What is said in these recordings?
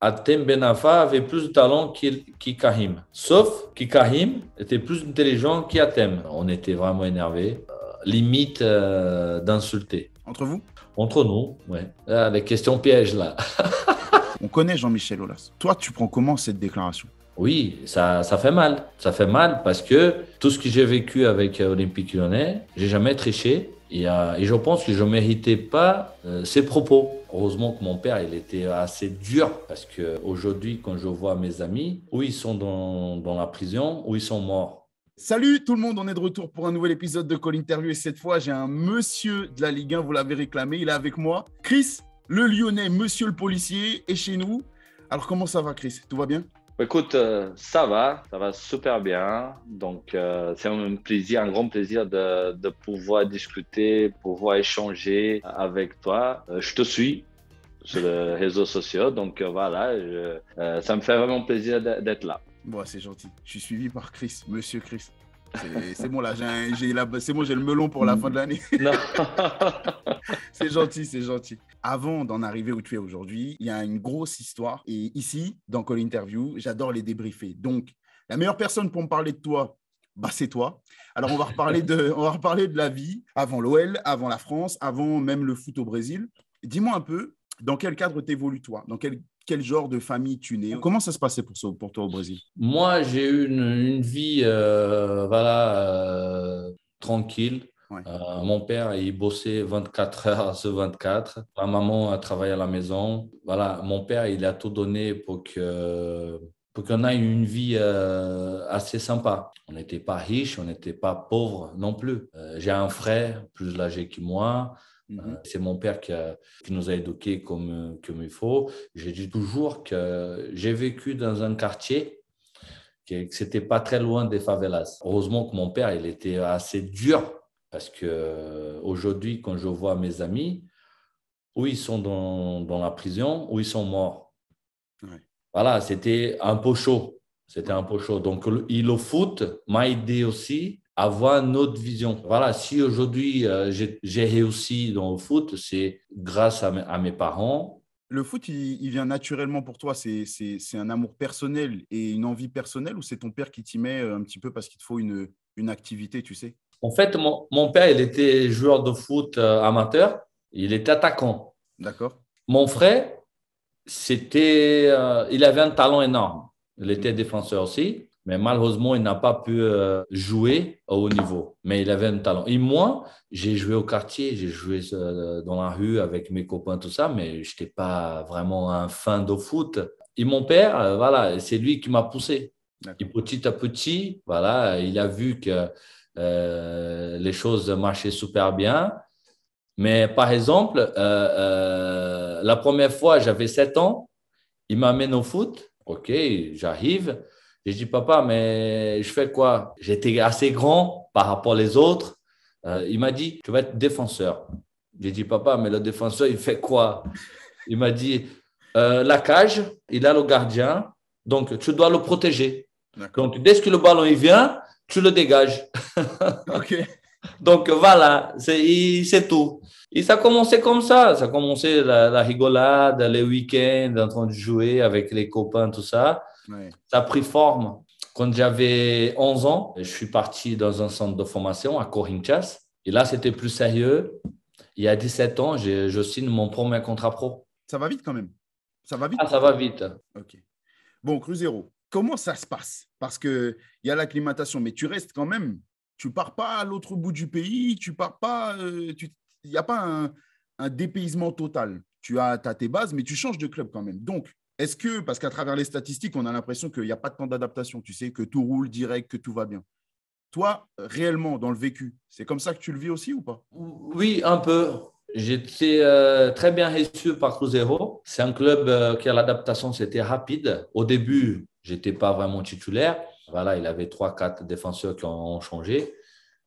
Atem Benafa avait plus de talent qu'Ikahim. Sauf qu'Ikahim était plus intelligent qu'Atem. On était vraiment énervés, euh, limite euh, d'insulter. Entre vous Entre nous, ouais. Là, euh, les questions pièges, là. On connaît Jean-Michel Aulas. Toi, tu prends comment cette déclaration oui, ça, ça fait mal. Ça fait mal parce que tout ce que j'ai vécu avec Olympique Lyonnais, j'ai jamais triché, euh, et, je pense que je ne méritais pas euh, ces propos. Heureusement que mon père, il était assez dur parce que aujourd'hui, quand je vois mes amis, ou ils sont dans, dans la prison, ou ils sont morts. Salut tout le monde, on est de retour pour un nouvel épisode de Call Interview et cette fois, j'ai un monsieur de la Ligue 1, vous l'avez réclamé, il est avec moi. Chris, le Lyonnais, monsieur le policier, est chez nous. Alors comment ça va Chris Tout va bien bah, écoute, euh, ça va, ça va super bien. Donc, euh, c'est un plaisir, un grand plaisir de, pouvoir discuter, pouvoir échanger avec toi. Euh, je te suis sur les réseaux sociaux, donc voilà, ça me fait vraiment plaisir d'être là. Bon, c'est gentil. Je suis suivi par Chris, Monsieur Chris. C'est bon, là, j'ai le melon pour la mm. fin de l'année. c'est gentil, c'est gentil avant d'en arriver où tu es aujourd'hui, il y a une grosse histoire. Et ici, dans Call Interview, j'adore les débriefer. Donc, la meilleure personne pour me parler de toi, bah, c'est toi. Alors, on va, reparler de, on va reparler de la vie avant l'OL, avant la France, avant même le foot au Brésil. Dis-moi un peu, dans quel cadre t'évolues toi Dans quel quel genre de famille tu nais Comment ça se passait pour, pour toi au Brésil Moi, j'ai eu une, vie euh, voilà, euh, tranquille. Euh, mon père, il bossait 24 heures sur 24. Ma maman a travaillé à la maison. Voilà, mon père, il a tout donné pour que pour qu'on ait une vie euh, assez sympa. On n'était pas riche, on n'était pas pauvre non plus. Euh, j'ai un frère plus âgé que moi. Mhm. C'est mon père qui, nous a éduqués comme, comme il faut. J'ai dit toujours que j'ai vécu dans un quartier qui n'était c'était pas très loin des favelas. Heureusement que mon père, il était assez dur parce que euh, aujourd'hui, quand je vois mes amis, ou ils sont dans, dans la prison, ou ils sont morts. Voilà, c'était un peu chaud. C'était un peu chaud. Donc, le foot m'a aidé aussi à avoir notre vision. Voilà, si aujourd'hui euh, j'ai réussi dans le foot, c'est grâce à, mes parents. Le foot, il, vient naturellement pour toi. C'est un amour personnel et une envie personnelle ou c'est ton père qui t'y met un petit peu parce qu'il te faut une, une activité, tu sais en fait, mon, père, il était joueur de foot euh, amateur, il était attaquant. D'accord. Mon frère, c'était, euh, il avait un talent énorme. Il était mhm. défenseur aussi, mais malheureusement, il n'a pas pu euh, jouer au haut niveau. Mais il avait un talent. Et moi, j'ai joué au quartier, j'ai joué dans la rue avec mes copains, tout ça, mais je n'étais pas vraiment un fan de foot. Et mon père, voilà, c'est lui qui m'a poussé. Et petit à petit, voilà, il a vu que euh, les choses marchaient super bien. Mais par exemple, euh, euh, la première fois, j'avais 7 ans, il m'amène au foot. OK, j'arrive. Je dis, papa, mais je fais quoi J'étais assez grand par rapport aux autres. il m'a dit, tu vas être défenseur. J'ai dit, papa, mais le défenseur, il fait quoi Il m'a dit, la cage, il a le gardien, donc tu dois le protéger. Donc, dès que le ballon il vient, tu le dégages. Donc voilà, c'est tout. Et ça a commencé comme ça, ça a commencé la, rigolade, les week-ends en train de jouer avec les copains, tout ça. Ça a pris forme. Quand j'avais 11 ans, je suis parti dans un centre de formation à Corinthians. Et là, c'était plus sérieux. Il y a 17 ans, je, je signe mon premier contrat pro. Ça va vite quand même. Ça va vite. Ah, ça va vite. OK. Bon, Cruzeiro, comment ça se passe Parce qu'il y a l'acclimatation, mais tu restes quand même. Tu pars pas à l'autre bout du pays, tu pars pas. Euh, il n'y a pas un, dépaysement total. Tu as, ta tes bases, mais tu changes de club quand même. Donc, est-ce que, parce qu'à travers les statistiques, on a l'impression qu'il n'y a pas de temps d'adaptation, tu sais, que tout roule direct, que tout va bien. Toi, réellement, dans le vécu, c'est comme ça que tu le vis aussi ou pas Oui, un peu. J'étais euh, très bien reçu par Cruzeiro. C'est un club euh, qui, a l'adaptation, c'était rapide. Au début, J'étais pas vraiment titulaire. Voilà, il avait trois, quatre défenseurs qui ont changé.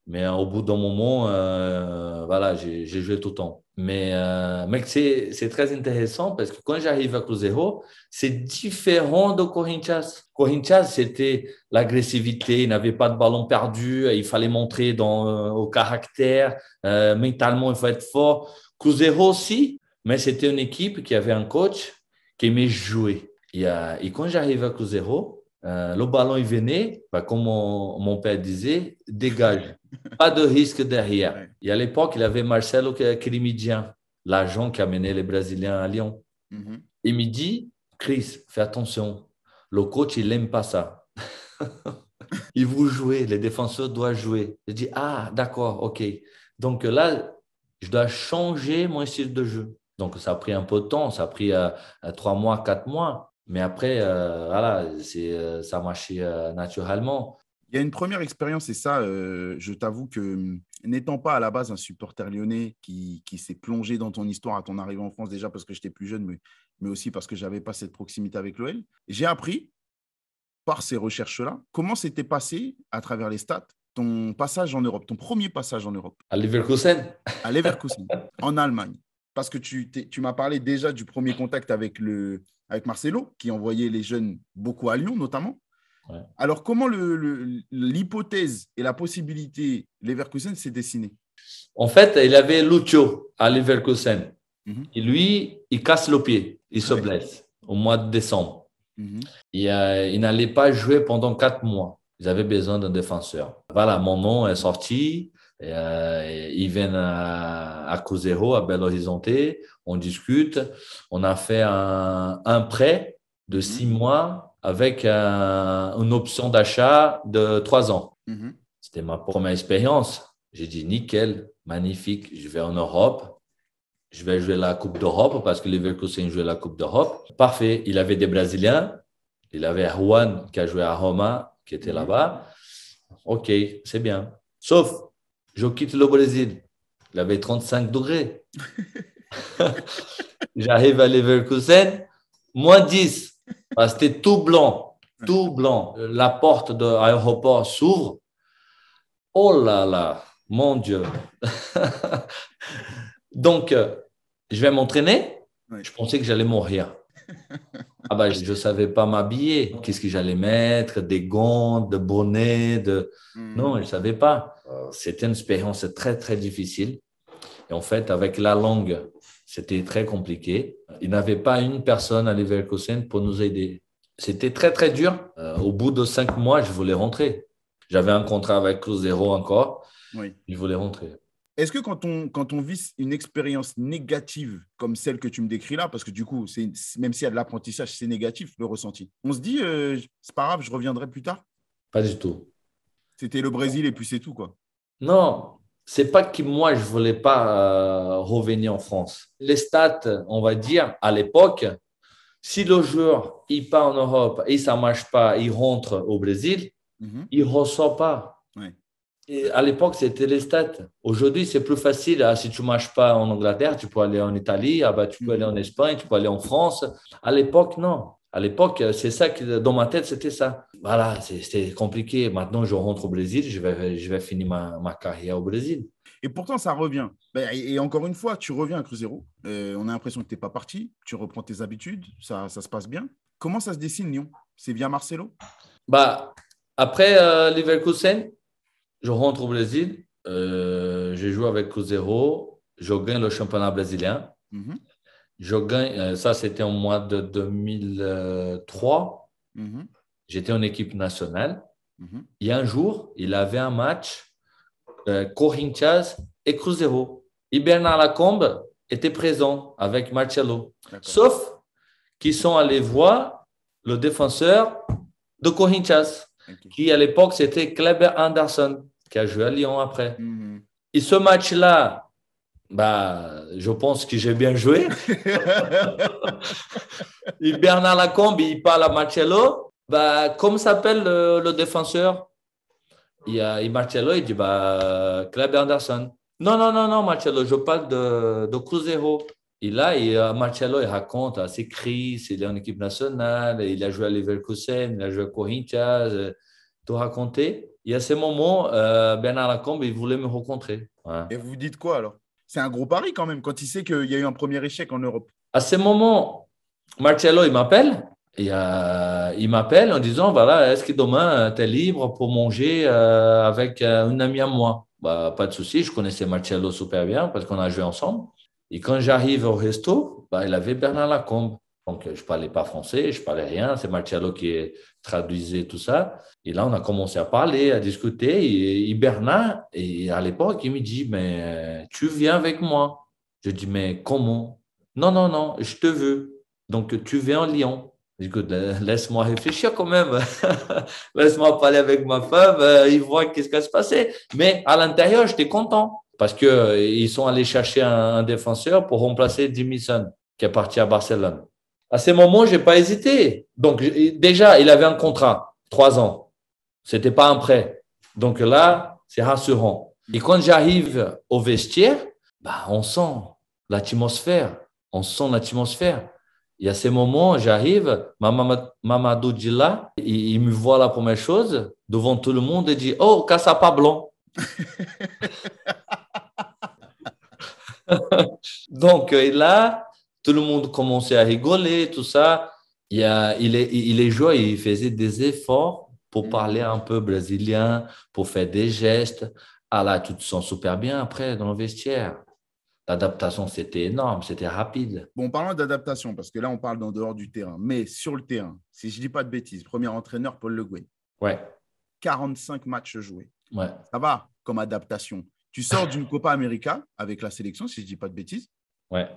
Mais euh, au bout d'un moment, euh, voilà, j'ai joué tout le temps. Mais, euh, c'est très intéressant parce que quand j'arrive à Cruzeiro, c'est différent de Corinthians. Corinthians, c'était l'agressivité, il n'avait pas de ballon perdu, il fallait montrer dans, au caractère, mentalement, il faut être fort. Cruzeiro aussi, mais c'était une équipe qui avait un coach qui aimait jouer. Et, quand j'arrive à Cruzeiro, euh, le ballon il venait, bah, comme mon, père disait, dégage, pas de risque derrière. Et à l'époque, il y avait Marcelo Crimidian, l'agent qui amenait les Brésiliens à Lyon. Mhm. Il me dit, Chris, fais attention, le coach, il n'aime pas ça. il vous jouer, les défenseurs doivent jouer. Je dis, ah, d'accord, ok. Donc là, je dois changer mon style de jeu. Donc ça a pris un peu de temps, ça a pris euh, trois mois, quatre mois. Mais après, euh, voilà, c'est, euh, ça marché euh, naturellement. Il y a une première expérience, et ça, je t'avoue que hum, n'étant pas à la base un supporter lyonnais qui, qui s'est plongé dans ton histoire à ton arrivée en France, déjà parce que j'étais plus jeune, mais, mais aussi parce que je n'avais pas cette proximité avec l'OL, j'ai appris par ces recherches-là comment s'était passé à travers les stats ton passage en Europe, ton premier passage en Europe. À Leverkusen À Leverkusen, en Allemagne. Parce que tu, tu m'as parlé déjà du premier contact avec le, avec Marcelo, qui envoyait les jeunes beaucoup à Lyon notamment. Alors comment l'hypothèse et la possibilité Leverkusen s'est dessinée En fait, il avait Lucho à Leverkusen. Mhm. Et lui, il casse le pied, il se ah blesse au mois de décembre. Mhm. Euh, il n'allait pas jouer pendant quatre mois. Ils avaient besoin d'un défenseur. Voilà, mon nom est sorti. Euh, ils viennent à, à à Belo Horizonte, on discute. On a fait un, prêt de mhm. six mois avec un, une option d'achat de trois ans. Mhm. C'était ma première expérience. J'ai dit nickel, magnifique, je vais en Europe. Je vais jouer la Coupe d'Europe parce que Leverkusen joué la Coupe d'Europe. Parfait. Il avait des Brésiliens. Il avait Juan qui a joué à Roma, qui était mhm. là-bas. OK, c'est bien. Sauf je quitte le Brésil. Il avait 35 degrés. J'arrive à Leverkusen, moins 10. C'était tout blanc, tout blanc. La porte de l'aéroport s'ouvre. Oh là là, mon Dieu. Donc, euh, je vais m'entraîner. Je pensais que j'allais mourir ah bah, je ne savais pas m'habiller. Qu'est-ce que j'allais mettre Des gants, des bonnets de... Hmm. Non, je ne savais pas. C'était une expérience très, très difficile. Et en fait, avec la langue, c'était très compliqué. Il n'y avait pas une personne à Leverkusen pour nous aider. C'était très, très dur. Euh, au bout de cinq mois, je voulais rentrer. J'avais un contrat avec zéro encore. Oui. Je voulais rentrer. Est-ce que quand on, quand on vit une expérience négative comme celle que tu me décris là, parce que du coup, même s'il y a de l'apprentissage, c'est négatif le ressenti, on se dit, euh, c'est pas grave, je reviendrai plus tard Pas du tout. C'était le Brésil et puis c'est tout, quoi. Non, c'est pas que moi, je voulais pas euh, revenir en France. Les stats, on va dire, à l'époque, si le joueur, il part en Europe et ça marche pas, il rentre au Brésil, mhm. il ne ressort pas à l'époque, c'était les stats. Aujourd'hui, c'est plus facile. Ah, si tu ne marches pas en Angleterre, tu peux aller en Italie, ah, bah, tu peux aller en mm. Espagne, tu peux aller en France. À l'époque, non. À l'époque, c'est ça qui, dans ma tête, c'était ça. Voilà, c'était compliqué. Maintenant, je rentre au Brésil, je vais, je vais finir ma, ma carrière au Brésil. Et pourtant, ça revient. Ben, et encore une fois, tu reviens à Cruzeiro. Euh, on a l'impression que tu n'es pas parti. Tu reprends tes habitudes. Ça, ça se passe bien. Comment ça se dessine, Lyon C'est via Marcelo bah, Après euh, Leverkusen, je rentre au Brésil, euh, je joue avec Cruzeiro, je gagne le championnat brésilien. Mhm. Je gagne, euh, ça c'était au mois de 2003. Mhm. J'étais en équipe nationale. Il mhm. Et un jour, il avait un match euh, Corinthians et Cruzeiro. Et Lacombe était présent avec Marcelo. Sauf qu'ils sont allés voir le défenseur de Corinthians, qui à l'époque c'était Kleber Anderson qui a joué à Lyon après. Mhm. Et ce match-là, bah, je pense que j'ai bien joué. et Bernard Lacombe, il parle à Marcello. Bah, s'appelle le, défenseur il, et, Marcello, il dit bah, Club Anderson. Non, non, non, non, Marcello, je parle de, de Cruzeiro. Et là, il, euh, Marcello, il raconte à ah, ses crises, il est en équipe nationale, il a joué à Leverkusen, il a joué à Corinthians, euh, tout raconter. Et à ce moment, euh, Bernard Lacombe, il voulait me rencontrer. Et vous dites quoi alors C'est un gros pari quand même, quand il sait qu'il y a eu un premier échec en Europe. À ce moment, Marcello, il m'appelle. il m'appelle en disant, voilà, est-ce que demain, euh, tu es libre pour manger euh, avec euh, une amie à moi bah, Pas de souci, je connaissais Marcello super bien parce qu'on a joué ensemble. Et quand j'arrive au resto, bah, il avait Bernard Lacombe. Donc, je ne parlais pas français, je parlais rien. C'est Marcello qui traduisait tout ça. Et là, on a commencé à parler, à discuter. Et, Bernard, et à l'époque, il me dit, mais euh, tu viens avec moi. Je dis, mais comment Non, non, non, je te veux. Donc, tu viens en Lyon. Écoute, laisse-moi réfléchir quand même. laisse-moi parler avec ma femme. Ils euh, voient qu'est-ce qui va se passer. Mais à l'intérieur, j'étais content parce que euh, ils sont allés chercher un, défenseur pour remplacer Jimmy qui est parti à Barcelone. À ce moment, je n'ai pas hésité. Donc, déjà, il avait un contrat, trois ans. C'était pas un prêt. Donc là, c'est rassurant. Et quand j'arrive au vestiaire, bah, on sent l'atmosphère. On sent l'atmosphère. Et à ce moment, j'arrive, Mamadou dit là, il me voit la première chose devant tout le monde et dit Oh, pas Blanc !» Donc, là, tout le monde commençait à rigoler, tout ça. Il, est, il joyeux, il faisait des efforts pour mm. parler un peu brésilien, pour faire des gestes. Ah là, tout se super bien après dans le vestiaire. L'adaptation, c'était énorme, c'était rapide. Bon, parlons d'adaptation, parce que là, on parle d'en dehors du terrain, mais sur le terrain, si je ne dis pas de bêtises, premier entraîneur, Paul Le Guen. Ouais. 45 matchs joués. Ouais. Ça va comme adaptation. Tu sors d'une Copa América avec la sélection, si je ne dis pas de bêtises. Ouais.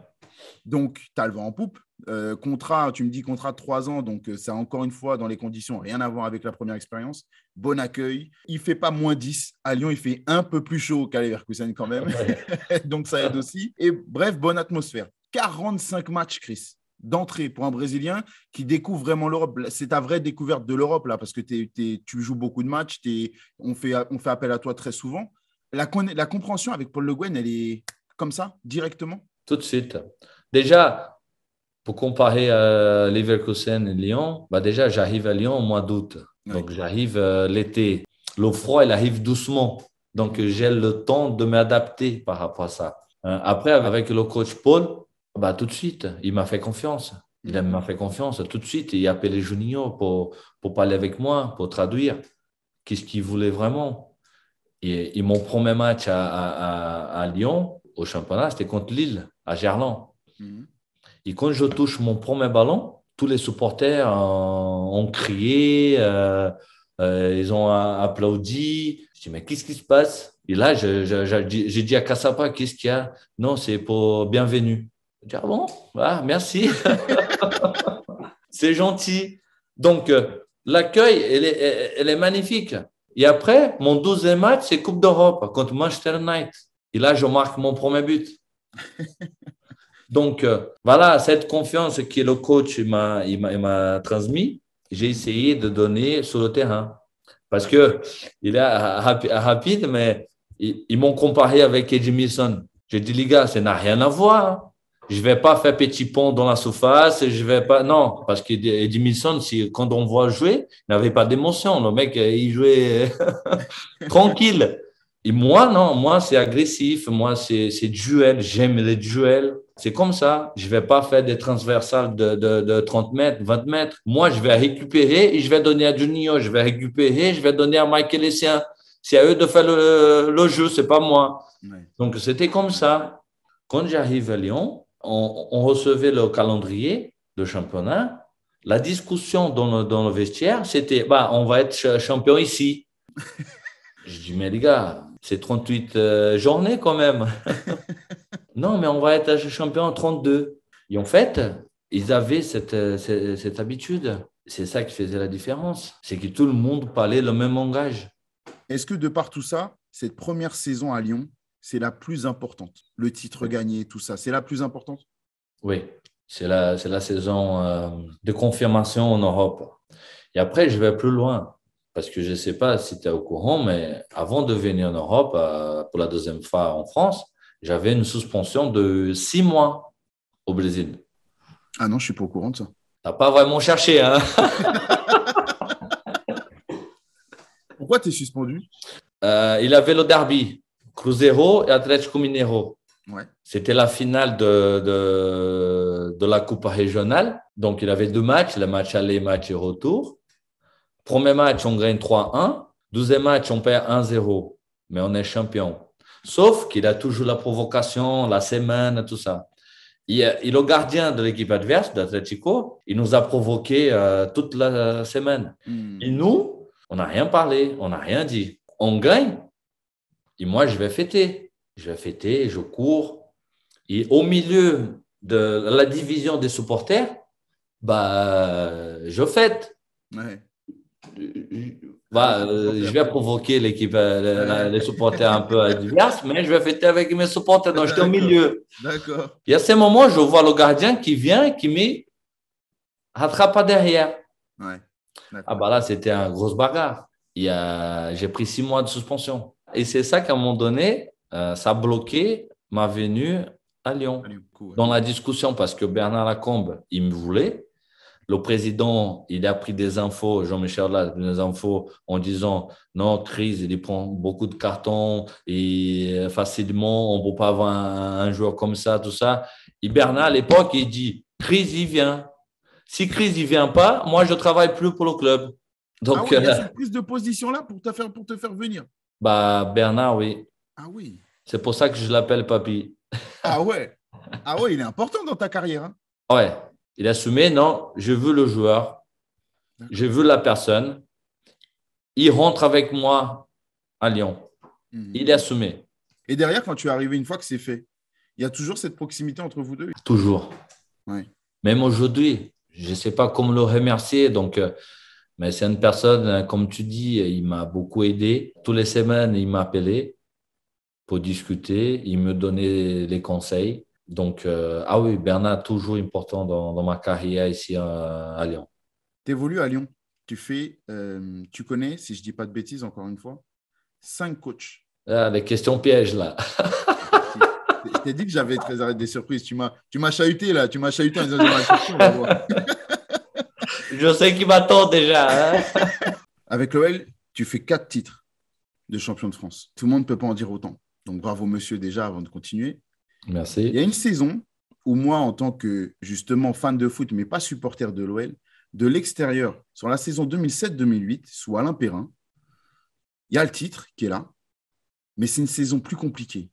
Donc, tu as le vent en poupe. Euh, contrat, tu me dis contrat de 3 ans, donc ça euh, encore une fois dans les conditions, rien à voir avec la première expérience. Bon accueil. Il fait pas moins 10. À Lyon, il fait un peu plus chaud qu'à Leverkusen quand même. donc ça aide aussi. Et bref, bonne atmosphère. 45 matchs, Chris, d'entrée pour un Brésilien qui découvre vraiment l'Europe. C'est ta vraie découverte de l'Europe, là, parce que tu joues beaucoup de matchs, on, fait, appel à toi très souvent. La, compréhension avec Paul Le Guen, elle est comme ça, directement tout de suite. Déjà, pour comparer à euh, Leverkusen et Lyon, bah, déjà, j'arrive à Lyon au mois d'août. Donc, j'arrive euh, l'été. l'eau froid, il arrive doucement. Donc, j'ai le temps de m'adapter par rapport à ça. Euh, après, avec le coach Paul, bah, tout de suite, il m'a fait confiance. Il m'a fait confiance tout de suite. Il a appelé Juninho pour, pour parler avec moi, pour traduire. Qu'est-ce qu'il voulait vraiment Et, mon premier match à Lyon, au championnat, c'était contre Lille à Gerland. Mhm. Et quand je touche mon premier ballon, tous les supporters ont, crié, euh, euh, ils ont applaudi. Je dis, mais qu'est-ce qui se passe Et là, j'ai dit à Kassapa, qu'est-ce qu'il y a Non, c'est pour bienvenue. Je dis, ah bon ah, Merci. c'est gentil. Donc, euh, l'accueil, elle est, elle est, magnifique. Et après, mon 12e match, c'est Coupe d'Europe contre Manchester United. Et là, je marque mon premier but. Donc, euh, voilà, cette confiance que le coach m'a, transmise m'a, j'ai essayé de donner sur le terrain. Parce que il est rapide, mais ils, m'ont comparé avec Milson. J'ai dit, les gars, ça n'a rien à voir. Je vais pas faire petit pont dans la surface. Je vais pas, non, parce que Edmilson, si, quand on voit jouer, il n'avait pas d'émotion. Le mec, il jouait tranquille. Et moi, non, moi, c'est agressif, moi, c'est duel, j'aime les duels. C'est comme ça. Je vais pas faire des transversales de, 30 mètres, 20 mètres. Moi, je vais récupérer et je vais donner à Juninho. Je vais récupérer, je vais donner à Michael Essien. C'est à eux de faire le, le jeu, c'est pas moi. Donc, c'était comme ça. Quand j'arrive à Lyon, on, recevait le calendrier de championnat. La discussion dans le, dans le vestiaire, c'était bah, on va être champion ici. je dis, mais les gars, c'est 38 euh, journées quand même. non, mais on va être champion en 32. Et en fait, ils avaient cette, euh, cette, habitude. C'est ça qui faisait la différence. C'est que tout le monde parlait le même langage. Est-ce que de par tout ça, cette première saison à Lyon, c'est la plus importante Le titre gagné, tout ça, c'est la plus importante Oui, c'est la, la, saison euh, de confirmation en Europe. Et après, je vais plus loin parce que je ne sais pas si tu es au courant, mais avant de venir en Europe euh, pour la deuxième fois en France, j'avais une suspension de six mois au Brésil. Ah non, je suis pas au courant de ça. Tu n'as pas vraiment cherché, hein Pourquoi tu es suspendu euh, Il avait le derby, Cruzeiro et Atlético Mineiro. C'était la finale de, de, la Coupe régionale. Donc, il avait deux matchs, le match aller et match retour. Premier match, on gagne 3-1. Deuxième match, on perd 1-0. Mais on est champion. Sauf qu'il a toujours la provocation, la semaine, tout ça. Il, est le gardien de l'équipe adverse, d'Atletico, il nous a provoqué euh, toute la semaine. Hmm. Et nous, on n'a rien parlé, on n'a rien dit. On gagne. Et moi, je vais fêter. Je vais fêter, je cours. Et au milieu de la division des supporters, bah, je fête va bah, euh, je vais provoquer l'équipe, euh, les supporters un peu adverses, mais je vais fêter avec mes supporters. Donc, j'étais au milieu. D'accord. Il y a ces je vois le gardien qui vient, qui me rattrape derrière. Ah, bah là, c'était un grosse bagarre. Il a... J'ai pris six mois de suspension. Et c'est ça qu'à un moment donné, euh, ça a bloqué ma venue à Lyon. Dans la discussion, parce que Bernard Lacombe, il me voulait. Le président, il a pris des infos, Jean-Michel a pris des infos en disant non, crise, il prend beaucoup de cartons et facilement, on ne peut pas avoir un, joueur comme ça, tout ça. Et Bernard, à l'époque, il dit crise, il vient. Si crise, il vient pas, moi, je travaille plus pour le club. Donc, ah il y a euh, cette prise de position-là pour, te faire, venir. Bah, Bernard, oui. Ah oui. C'est pour ça que je l'appelle Papy. Ah ouais. Ah ouais, il est important dans ta carrière. Hein. Ouais. Il a soumis, non, je veux le joueur, je veux la personne. Il rentre avec moi à Lyon. Mhm. Il a assumé. Et derrière, quand tu es arrivé, une fois que c'est fait, il y a toujours cette proximité entre vous deux Toujours. Même aujourd'hui, je ne sais pas comment le remercier. Donc, euh, mais c'est une personne, euh, comme tu dis, il m'a beaucoup aidé. Toutes les semaines, il m'a appelé pour discuter. Il me donnait des conseils. Donc, euh, ah oui, Bernard toujours important dans, ma carrière ici à, Lyon. Tu évolues à Lyon. Tu fais, euh, tu connais, si je ne dis pas de bêtises encore une fois, cinq coachs. Ah, les questions pièges, là. je t'ai dit que j'avais très des surprises. Tu m'as, tu m'as chahuté, là. Tu m'as chahuté en disant Je sais qu'il m'attend déjà. Hein. Avec l'OL, tu fais quatre titres de champion de France. Tout le monde ne peut pas en dire autant. Donc, bravo, monsieur, déjà, avant de continuer. Merci. Il y a une saison où moi, en tant que justement fan de foot, mais pas supporter de l'OL, de l'extérieur, sur la saison 2007-2008, sous Alain Perrin, il y a le titre qui est là, mais c'est une saison plus compliquée.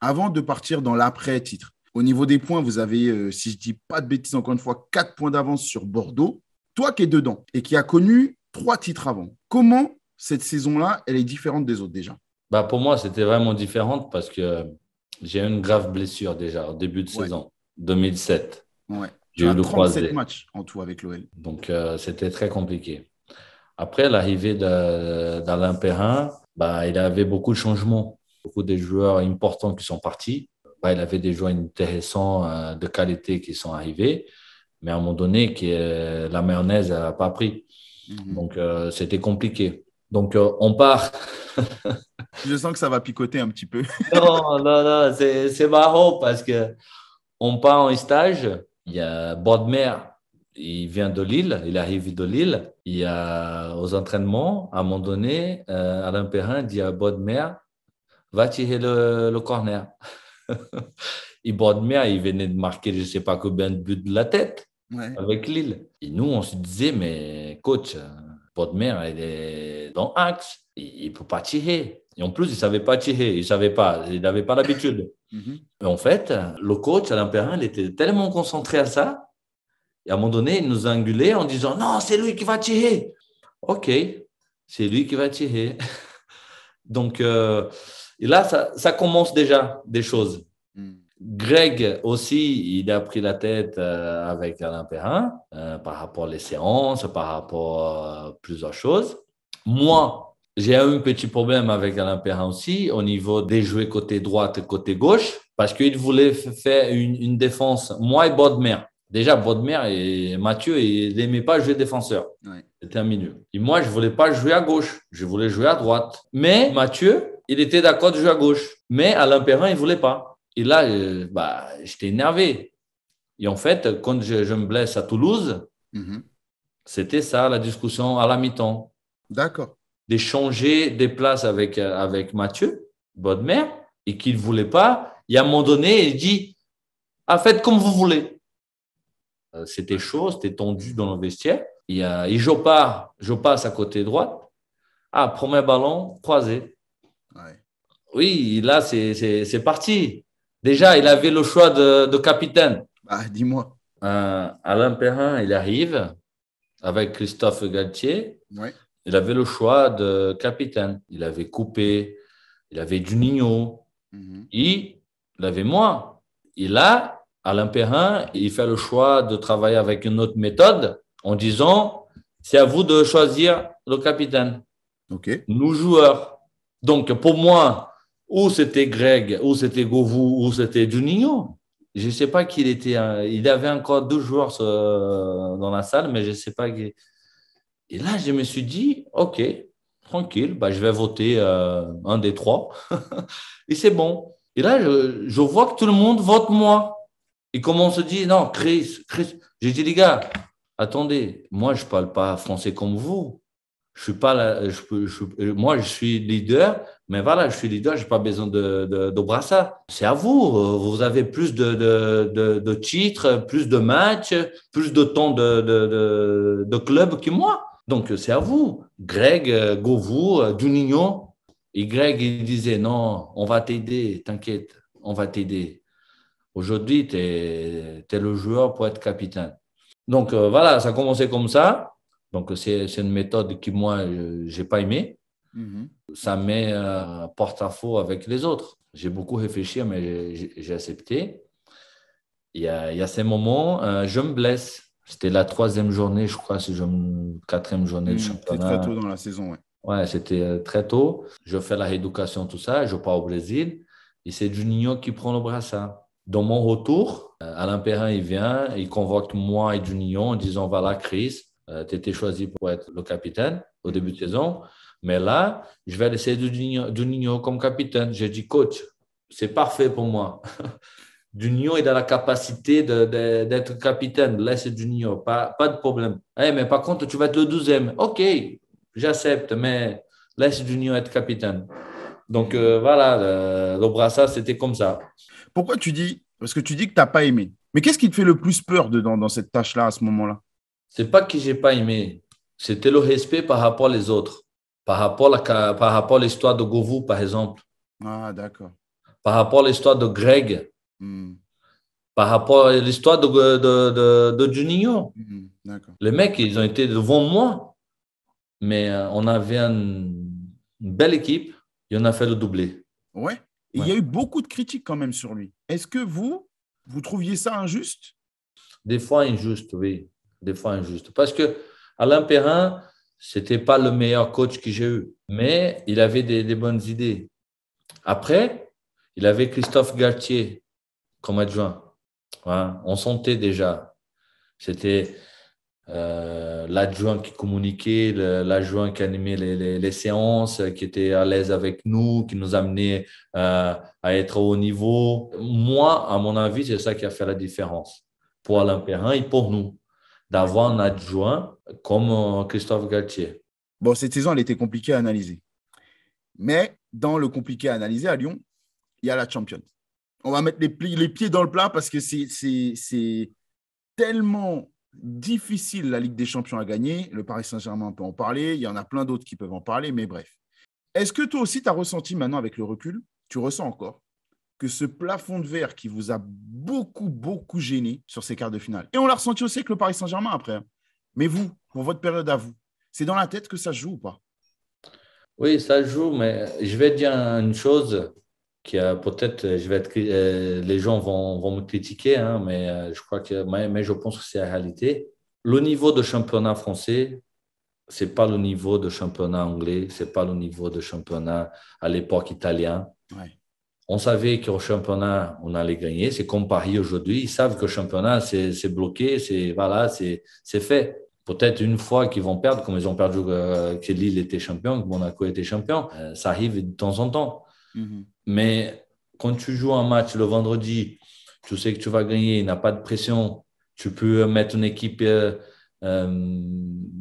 Avant de partir dans l'après-titre, au niveau des points, vous avez, euh, si je dis pas de bêtises encore une fois, quatre points d'avance sur Bordeaux. Toi qui es dedans et qui a connu trois titres avant, comment cette saison-là, elle est différente des autres déjà bah Pour moi, c'était vraiment différente parce que j'ai eu une grave blessure déjà au début de saison, 2007. Ouais. J'ai eu le 37 matchs en tout avec l'OL. Donc, euh, c'était très compliqué. Après l'arrivée d'Alain Perrin, bah, il avait beaucoup de changements. Beaucoup de joueurs importants qui sont partis. Bah, il avait des joueurs intéressants euh, de qualité qui sont arrivés. Mais à un moment donné, euh, la mayonnaise n'a pas pris. Mhm. Donc, c'était compliqué. Donc, euh, on part. je sens que ça va picoter un petit peu. non, non, non, c'est marrant parce que on part en stage. Il y a Bodmer, il vient de Lille, il arrive de Lille. Il y a aux entraînements, à un moment donné, euh, Alain Perrin dit à Bodmer va tirer le, corner. et Bodmer, il venait de marquer je ne sais pas combien de buts de la tête avec Lille. Et nous, on se disait mais coach, votre mère, est dans Axe. Il ne peut pas tirer. Et en plus, il ne savait pas tirer. Il savait pas. Il n'avait pas l'habitude. Mais mhm. en fait, le coach, Alain Perrin, était tellement concentré à ça. Et à un moment donné, il nous a en disant Non, c'est lui qui va tirer. OK, c'est lui qui va tirer. Donc, euh, là, ça commence déjà des choses. Greg aussi, il a pris la tête euh, avec Alain Perrin euh, par rapport les séances, par rapport à euh, plusieurs choses. Moi, j'ai eu un petit problème avec Alain Perrin aussi au niveau des jouets côté droite et côté gauche parce qu'il voulait faire une, défense, moi et Bodmer. Déjà, Bodmer et Mathieu, ils n'aimaient pas jouer défenseur. C'était un milieu. Et moi, je voulais pas jouer à gauche. Je voulais jouer à droite. Mais Mathieu, il était d'accord de jouer à gauche. Mais Alain Perrin, il voulait pas. Et là, euh, bah, j'étais énervé. Et en fait, quand je, me blesse à Toulouse, mhm. c'était ça la discussion à la mi-temps. D'accord. D'échanger des places avec, euh, avec Mathieu, mère et qu'il ne voulait pas. Et à un moment donné, il dit ah, Faites comme vous voulez. Euh, c'était chaud, c'était tendu dans le vestiaire. Et, et je, pars, je passe à côté droite. Ah, premier ballon croisé. Oui, là, c'est parti. Déjà, il avait le choix de, capitaine. Bah, dis-moi. Euh, Alain Perrin, il arrive avec Christophe Galtier. Il avait le choix de capitaine. Il avait Coupé, il avait du mm il avait moi. Et là, Alain Perrin, il fait le choix de travailler avec une autre méthode en disant c'est à vous de choisir le capitaine, okay. nous joueurs. Donc, pour moi, ou c'était Greg, ou c'était Govou, ou c'était Juninho. Je ne sais pas qui il était. Hein. Il avait encore deux joueurs euh, dans la salle, mais je ne sais pas qui. Et là, je me suis dit, OK, tranquille, bah, je vais voter euh, un des trois. et c'est bon. Et là, je, vois que tout le monde vote moi. Et comme on se dit, non, Chris, Chris. J'ai dit, les gars, attendez, moi, je ne parle pas français comme vous suis pas là, euh, moi je suis leader, mais voilà, je suis leader, j'ai pas besoin de, de, C'est à vous, euh, vous avez plus de, titres, plus de matchs, plus de temps de, club que moi. Donc c'est à vous. Greg, euh, Govou, Dunignon. Et Greg, il disait non, on va t'aider, t'inquiète, on va t'aider. Aujourd'hui, tu es, le joueur pour être capitaine. Donc voilà, ça a commencé comme ça. Donc, c'est une méthode qui, moi, je n'ai pas aimée. Mhm. Ça met euh, porte-à-faux avec les autres. J'ai beaucoup réfléchi, mais j'ai accepté. Il y, a, ces moments, euh, je me blesse. C'était la troisième journée, je crois, si je quatrième journée du mhm. championnat. C'était très tôt dans la saison, ouais. Ouais, c'était euh, très tôt. Je fais la rééducation, tout ça. Je pars au Brésil. Et c'est Juninho qui prend le brassard. Dans mon retour, euh, Alain Perrin, il vient, il convoque moi et Juninho en disant, la crise ». Euh, tu étais choisi pour être le capitaine au début de saison, mais là, je vais laisser Dunio comme capitaine. J'ai dit, coach, c'est parfait pour moi. Dunio est dans la capacité d'être capitaine. Laisse Dunio pas, de problème. Eh, mais par contre, tu vas être le douzième. OK, j'accepte, mais laisse Dunio être capitaine. Donc euh, voilà, le, le brassard, c'était comme ça. Pourquoi tu dis, parce que tu dis que tu n'as pas aimé, mais qu'est-ce qui te fait le plus peur dedans, dans cette tâche-là, à ce moment-là c'est pas que j'ai pas aimé, c'était le respect par rapport aux autres, par rapport à, par rapport l'histoire de Govu, par exemple. Ah, d'accord. Par rapport à l'histoire de Greg, hmm. par rapport à l'histoire de, de, Juninho. Hmm, Les mecs, ils ont été devant moi, mais euh, on avait une, belle équipe et on a fait le doublé. Oui. ouais. Il y a eu beaucoup de critiques quand même sur lui. Est-ce que vous, vous trouviez ça injuste Des fois injuste, oui des fois injuste. Parce que Alain Perrin, c'était pas le meilleur coach que j'ai eu, mais il avait des, bonnes idées. Après, il avait Christophe Galtier comme adjoint. Hein, on sentait déjà. C'était euh, l'adjoint qui communiquait, l'adjoint qui animait les, séances, qui était à l'aise avec nous, qui nous amenait euh, à être au haut niveau. Moi, à mon avis, c'est ça qui a fait la différence pour Alain Perrin et pour nous d'avoir un adjoint comme euh, Christophe Galtier. Bon, cette saison, elle était compliquée à analyser. Mais dans le compliqué à analyser à Lyon, il y a la championne. On va mettre les, pieds dans le plat parce que c'est tellement difficile la Ligue des Champions à gagner. Le Paris Saint-Germain peut en parler, il y en a plein d'autres qui peuvent en parler, mais bref. Est-ce que toi aussi, tu as ressenti maintenant avec le recul, tu ressens encore que ce plafond de verre qui vous a beaucoup, beaucoup gêné sur ces quarts de finale. Et on l'a ressenti aussi avec le Paris Saint-Germain après. Hein. Mais vous, pour votre période à vous, c'est dans la tête que ça joue ou pas Oui, ça joue, mais je vais dire une chose qui peut-être je vais être, euh, les gens vont, me critiquer, hein, mais euh, je crois que mais, je pense que c'est la réalité. Le niveau de championnat français, c'est pas le niveau de championnat anglais, c'est pas le niveau de championnat à l'époque italien. Ouais. On savait qu'au championnat, on allait gagner. C'est comme Paris aujourd'hui. Ils savent que championnat, c'est bloqué, c'est voilà, c'est fait. Peut-être une fois qu'ils vont perdre, comme ils ont perdu euh, que Lille était champion, que Monaco était champion. Euh, ça arrive de temps en temps. Mm-hmm. Mais quand tu joues un match le vendredi, tu sais que tu vas gagner, il n'y a pas de pression. Tu peux mettre une équipe, euh,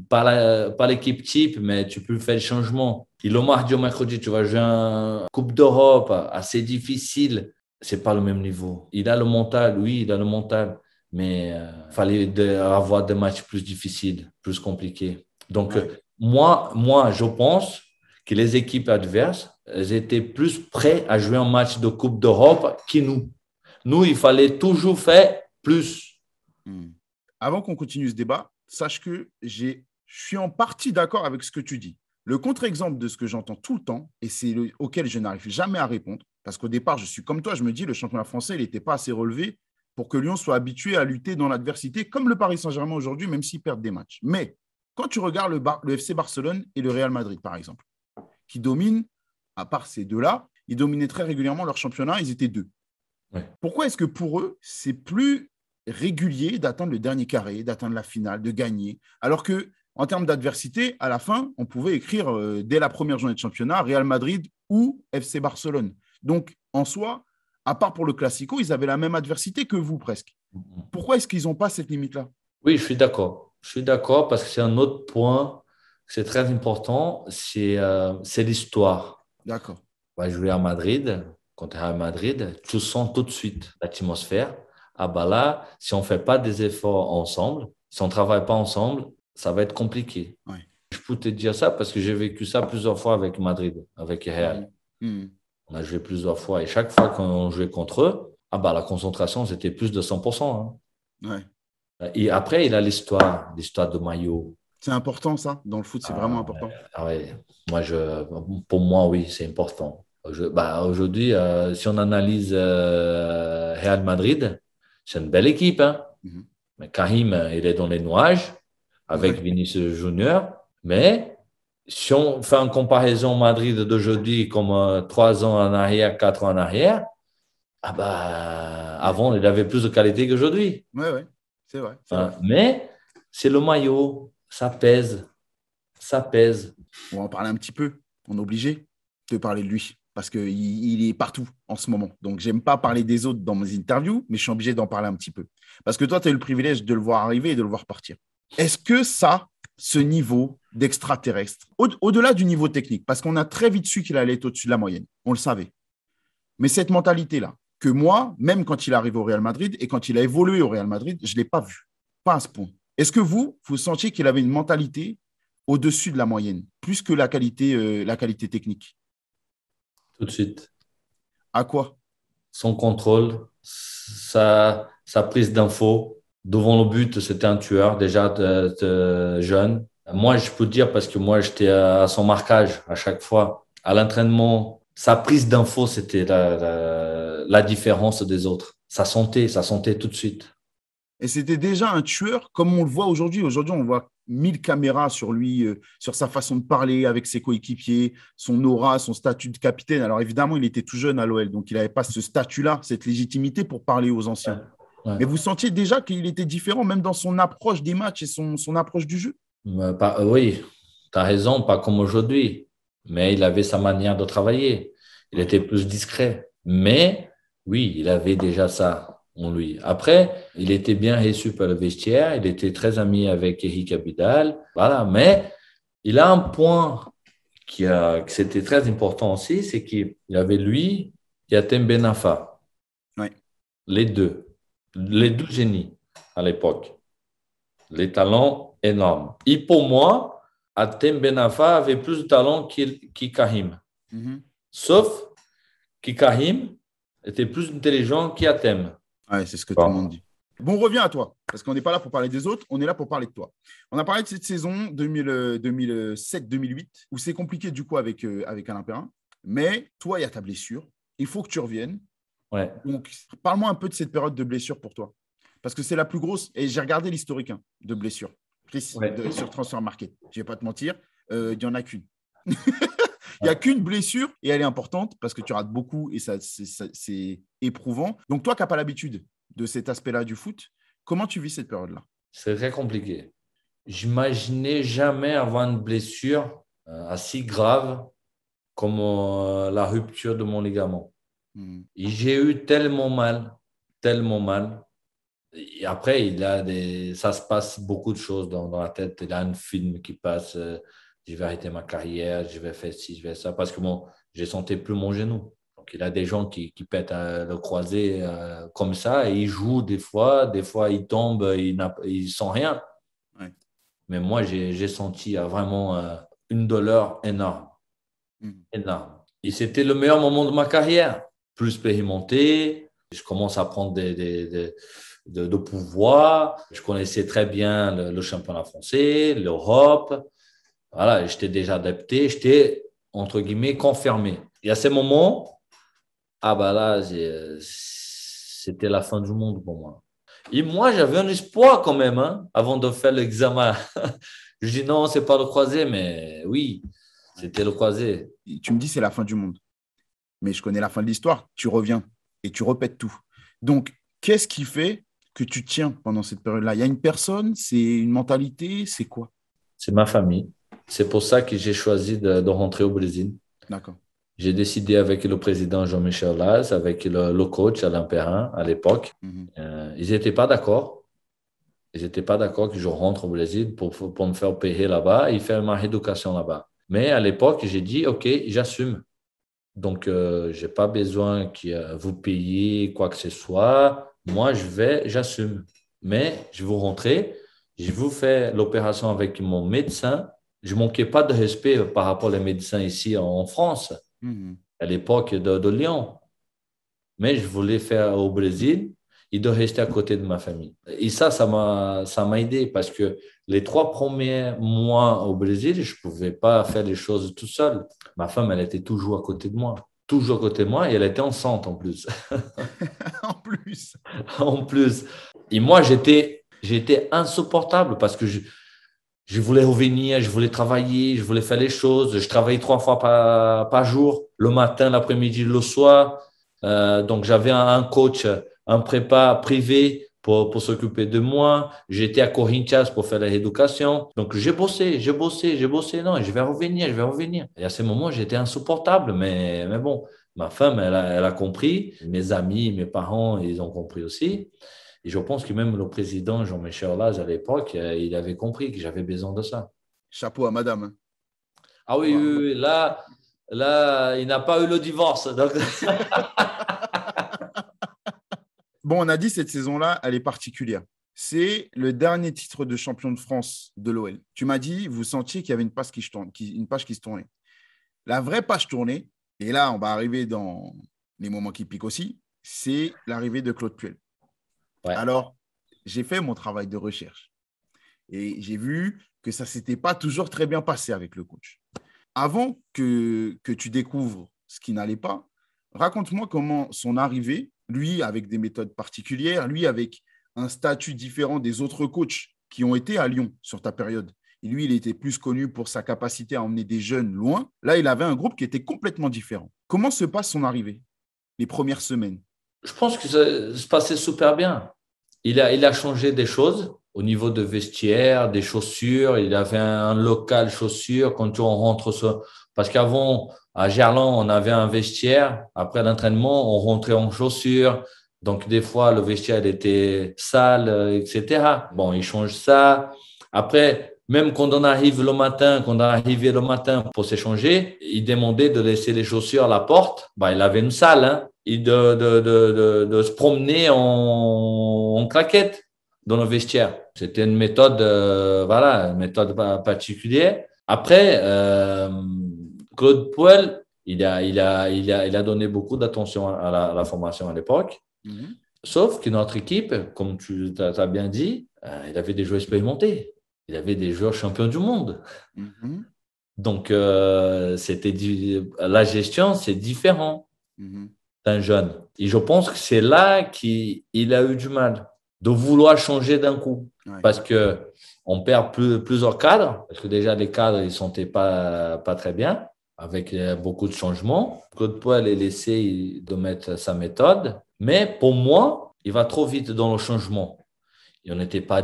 pas l'équipe type, mais tu peux faire le changement et le mercredi, tu vas jouer une Coupe d'Europe assez difficile. C'est pas le même niveau. Il a le mental, oui, il a le mental, mais il euh, fallait avoir des matchs plus difficiles, plus compliqués. Donc, euh, moi, moi, je pense que les équipes adverses elles étaient plus prêtes à jouer un match de Coupe d'Europe que nous. Nous, il fallait toujours faire plus. Hmm. Avant qu'on continue ce débat, sache que je suis en partie d'accord avec ce que tu dis. Le contre-exemple de ce que j'entends tout le temps, et c'est auquel je n'arrive jamais à répondre, parce qu'au départ, je suis comme toi, je me dis, le championnat français, il n'était pas assez relevé pour que Lyon soit habitué à lutter dans l'adversité, comme le Paris Saint-Germain aujourd'hui, même s'ils perdent des matchs. Mais quand tu regardes le, FC Barcelone et le Real Madrid, par exemple, qui dominent, à part ces deux-là, ils dominaient très régulièrement leur championnat, ils étaient deux. Pourquoi est-ce que pour eux, c'est plus régulier d'atteindre le dernier carré, d'atteindre la finale, de gagner, alors que en termes d'adversité, à la fin, on pouvait écrire euh, dès la première journée de championnat Real Madrid ou FC Barcelone. Donc, en soi, à part pour le Classico, ils avaient la même adversité que vous presque. Mhm. Pourquoi est-ce qu'ils n'ont pas cette limite-là Oui, je suis d'accord. Je suis d'accord parce que c'est un autre point, c'est très important, c'est euh, l'histoire. D'accord. On va jouer à Madrid, quand à Madrid, tu sens tout de suite l'atmosphère. Ah bah là, si on ne fait pas des efforts ensemble, si on ne travaille pas ensemble, ça va être compliqué. Je peux te dire ça parce que j'ai vécu ça plusieurs fois avec Madrid, avec Real. Mm. Mm. On a joué plusieurs fois et chaque fois qu'on jouait contre eux, ah bah, la concentration, c'était plus de 100%. Hein. Et après, il a l'histoire, l'histoire de maillot. C'est important, ça Dans le foot, c'est vraiment ah important. Ah moi, je, pour moi, oui, c'est important. Bah, aujourd'hui, euh, si on analyse euh, Real Madrid, c'est une belle équipe. Hein. Mm-hmm. Mais Karim euh, il est dans les nuages avec Vinicius Junior. Mais si on fait une comparaison Madrid d'aujourd'hui comme euh, trois ans en arrière, quatre ans en arrière, ah bah, avant, il avait plus de qualité qu'aujourd'hui. Oui, oui, c'est hein, vrai. Mais c'est le maillot, ça pèse, ça pèse. On va en parler un petit peu, on est obligé de parler de lui parce qu'il est partout en ce moment. Donc, j'aime pas parler des autres dans mes interviews, mais je suis obligé d'en parler un petit peu. Parce que toi, tu as eu le privilège de le voir arriver et de le voir partir. Est-ce que ça, ce niveau d'extraterrestre, au-delà du niveau technique, parce qu'on a très vite su qu'il allait être au-dessus de la moyenne, on le savait. Mais cette mentalité-là, que moi, même quand il arrive au Real Madrid et quand il a évolué au Real Madrid, je ne l'ai pas vu, pas à ce point. Est-ce que vous, vous sentiez qu'il avait une mentalité au-dessus de la moyenne, plus que la qualité, euh, la qualité technique Tout de suite. À quoi Son contrôle, sa prise d'infos, devant le but, c'était un tueur déjà euh, euh, jeune. Moi, je peux dire parce que moi, j'étais à son marquage à chaque fois. À l'entraînement, sa prise d'infos, c'était la, différence des autres. Sa santé, sa santé tout de suite. Et c'était déjà un tueur comme on le voit aujourd'hui. Aujourd'hui, on voit mille caméras sur lui, euh, sur sa façon de parler avec ses coéquipiers, son aura, son statut de capitaine. Alors évidemment, il était tout jeune à l'OL, donc il n'avait pas ce statut-là, cette légitimité pour parler aux anciens. Mais vous sentiez déjà qu'il était différent, même dans son approche des matchs et son, son approche du jeu bah, euh, Oui, tu as raison, pas comme aujourd'hui. Mais il avait sa manière de travailler. Il était plus discret. Mais oui, il avait déjà ça en lui. Après, il était bien reçu par le vestiaire. Il était très ami avec Eric Abidal. Voilà. Mais il a un point qui a, que c'était très important aussi c'est qu'il y avait lui et Atem Benafa. Oui. Les deux les deux génies à l'époque. Les talents énormes. Et pour moi, Atem Benafa avait plus de talent qu'Ikahim. Mhm. Sauf qu'Ikahim était plus intelligent qu'Atem. Oui, c'est ce que tout le monde dit. Bon, reviens à toi, parce qu'on n'est pas là pour parler des autres, on est là pour parler de toi. On a parlé de cette saison 2007-2008, euh, où c'est compliqué du coup avec, euh, avec Alain Perrin, mais toi, il y a ta blessure, il faut que tu reviennes, donc, parle-moi un peu de cette période de blessure pour toi. Parce que c'est la plus grosse. Et j'ai regardé l'historique hein, de blessures sur Transfer Market. Je ne vais pas te mentir, euh, il n'y en a qu'une. Il n'y a qu'une blessure et elle est importante parce que tu rates beaucoup et ça, c'est éprouvant. Donc, toi qui n'as pas l'habitude de cet aspect-là du foot, comment tu vis cette période-là C'est très compliqué. J'imaginais jamais avoir une blessure aussi euh, assez grave comme euh, la rupture de mon ligament. Mm. j'ai eu tellement mal, tellement mal. Et après, il a des... ça se passe beaucoup de choses dans, la tête. Il a un film qui passe, euh, je vais arrêter ma carrière, je vais faire ci, je vais ça, parce que moi je sentais plus mon genou. Donc, il a des gens qui, qui pètent euh, le croisé euh, comme ça, et ils jouent des fois, des fois ils tombent, ils, ils sentent rien. Mais moi, j'ai senti vraiment une douleur énorme, mm. énorme. Et c'était le meilleur moment de ma carrière plus expérimenté. Je commence à prendre des, des, de, pouvoir. Je connaissais très bien le, championnat français, l'Europe. Voilà, j'étais déjà adapté, j'étais, entre guillemets, confirmé. Et à ce moment, ah ben là, c'était la fin du monde pour moi. Et moi, j'avais un espoir quand même, hein, avant de faire l'examen. je dis non, c'est pas le croisé, mais oui, c'était le croisé. tu me dis c'est la fin du monde mais je connais la fin de l'histoire, tu reviens et tu répètes tout. Donc, qu'est-ce qui fait que tu tiens pendant cette période-là Il y a une personne, c'est une mentalité, c'est quoi C'est ma famille. C'est pour ça que j'ai choisi de, rentrer au Brésil. D'accord. J'ai décidé avec le président Jean-Michel Laz, avec le, coach Alain Perrin à l'époque. Mhm. Euh, ils n'étaient pas d'accord. Ils n'étaient pas d'accord que je rentre au Brésil pour, me faire payer là-bas et faire ma rééducation là-bas. Mais à l'époque, j'ai dit, OK, j'assume. Donc, euh, je n'ai pas besoin que vous payiez quoi que ce soit. Moi, je vais, j'assume. Mais je vous rentrer, je vous fais l'opération avec mon médecin. Je ne manquais pas de respect par rapport aux médecins ici en France, mhm. à l'époque de, Lyon. Mais je voulais faire au Brésil et de rester à côté de ma famille. Et ça, ça m'a aidé parce que les trois premiers mois au Brésil, je ne pouvais pas faire les choses tout seul. Ma femme, elle était toujours à côté de moi. Toujours à côté de moi et elle était enceinte en plus. en plus. en plus. Et moi, j'étais, insupportable parce que je, voulais revenir, je voulais travailler, je voulais faire les choses. Je travaillais trois fois par, jour, le matin, l'après-midi, le soir. Euh, donc, j'avais un coach, un prépa privé pour, s'occuper de moi. J'étais à Corinthians pour faire la rééducation. Donc, j'ai bossé, j'ai bossé, j'ai bossé. Non, je vais revenir, je vais revenir. Et à ce moment, j'étais insupportable, mais, mais bon, ma femme, elle a, compris. Mes amis, mes parents, ils ont compris aussi. Et je pense que même le président Jean-Michel Laz à l'époque, euh, il avait compris que j'avais besoin de ça. Chapeau à madame. Ah oui, là, là il n'a pas eu le divorce. Donc... bon, on a dit cette saison-là, elle est particulière. C'est le dernier titre de champion de France de l'OL. Tu m'as dit, vous sentiez qu'il y avait une, passe qui page qui se tournait. La vraie page tournée, et là, on va arriver dans les moments qui piquent aussi, c'est l'arrivée de Claude Puel. Alors, j'ai fait mon travail de recherche et j'ai vu que ça ne s'était pas toujours très bien passé avec le coach. Avant que, que tu découvres ce qui n'allait pas, raconte-moi comment son arrivée lui avec des méthodes particulières, lui avec un statut différent des autres coachs qui ont été à Lyon sur ta période. Et lui, il était plus connu pour sa capacité à emmener des jeunes loin. Là, il avait un groupe qui était complètement différent. Comment se passe son arrivée, les premières semaines Je pense que ça se passait super bien. Il a, il a changé des choses au niveau de vestiaire, des chaussures. Il avait un local chaussures. Quand on rentre, parce qu'avant, à Gerland, on avait un vestiaire. Après l'entraînement, on rentrait en chaussures. Donc, des fois, le vestiaire était sale, euh, etc. Bon, ils changent ça. Après, même quand on arrive le matin, quand on arrivait le matin pour s'échanger, il demandait de laisser les chaussures à la porte. Bah, il avait une salle. Hein, et de, de, de, de, se promener en, en claquette dans le vestiaire. C'était une méthode, euh, voilà, une méthode particulière. Après, euh, Claude Poel, il a, il a, il a, donné beaucoup d'attention à, la formation à l'époque. Mhm. Sauf que notre équipe, comme tu as, bien dit, euh, il avait des joueurs expérimentés. Il avait des joueurs champions du monde. Mhm. Donc, euh, c'était la gestion, c'est différent mhm. d'un jeune. Et je pense que c'est là qu'il a eu du mal de vouloir changer d'un coup. Parce que on perd plusieurs cadres, parce que déjà les cadres, ils ne sentaient pas très bien avec euh, beaucoup de changements. Claude Poel est laissé de mettre sa méthode, mais pour moi, il va trop vite dans le changement. Et on n'était pas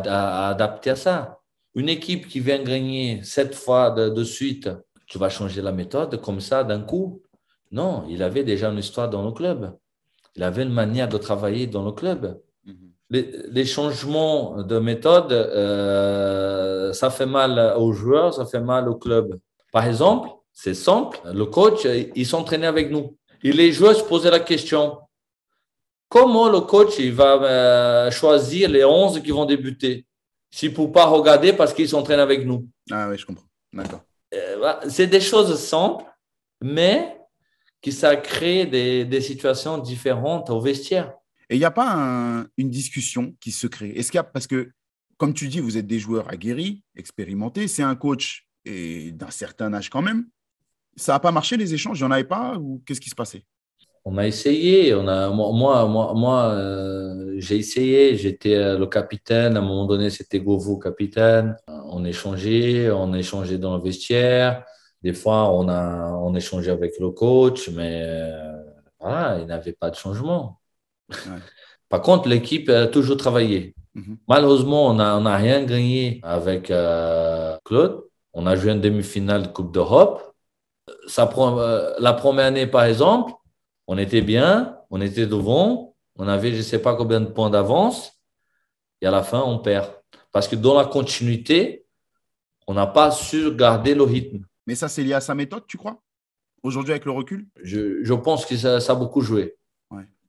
adapté à ça. Une équipe qui vient gagner sept fois de, suite, tu vas changer la méthode comme ça d'un coup Non, il avait déjà une histoire dans le club. Il avait une manière de travailler dans le club. Mhm. Les, changements de méthode, euh, ça fait mal aux joueurs, ça fait mal au club. Par exemple, c'est simple. Le coach, euh, il s'entraînait avec nous. Et les joueurs se posaient la question comment le coach va euh, choisir les 11 qui vont débuter s'il ne peut pas regarder parce qu'ils s'entraînent avec nous Ah oui, je comprends. D'accord. Euh, c'est des choses simples, mais qui ça crée des, situations différentes au vestiaire. Et il n'y a pas une discussion qui se crée. Est-ce qu'il parce que, comme tu dis, vous êtes des joueurs aguerris, expérimentés, c'est un coach et d'un certain âge quand même. Ça n'a pas marché les échanges Il n'y en avait pas Ou qu'est-ce qui se passait on a essayé, on a, moi, moi, moi euh, j'ai essayé, j'étais euh, le capitaine, à un moment donné c'était Govou capitaine, euh, on échangeait, on échangeait dans le vestiaire, des fois on, a, on échangeait avec le coach, mais il voilà, il n'avait pas de changement. Par contre, l'équipe a toujours travaillé. Mm-hmm. Malheureusement, on n'a on a rien gagné avec Claude, on a joué en demi-finale de Coupe d'Europe, euh, la première année, par exemple, on était bien, on était devant, on avait je ne sais pas combien de points d'avance, et à la fin, on perd. Parce que dans la continuité, on n'a pas su garder le rythme. Mais ça, c'est lié à sa méthode, tu crois Aujourd'hui, avec le recul je, pense que ça, a beaucoup joué.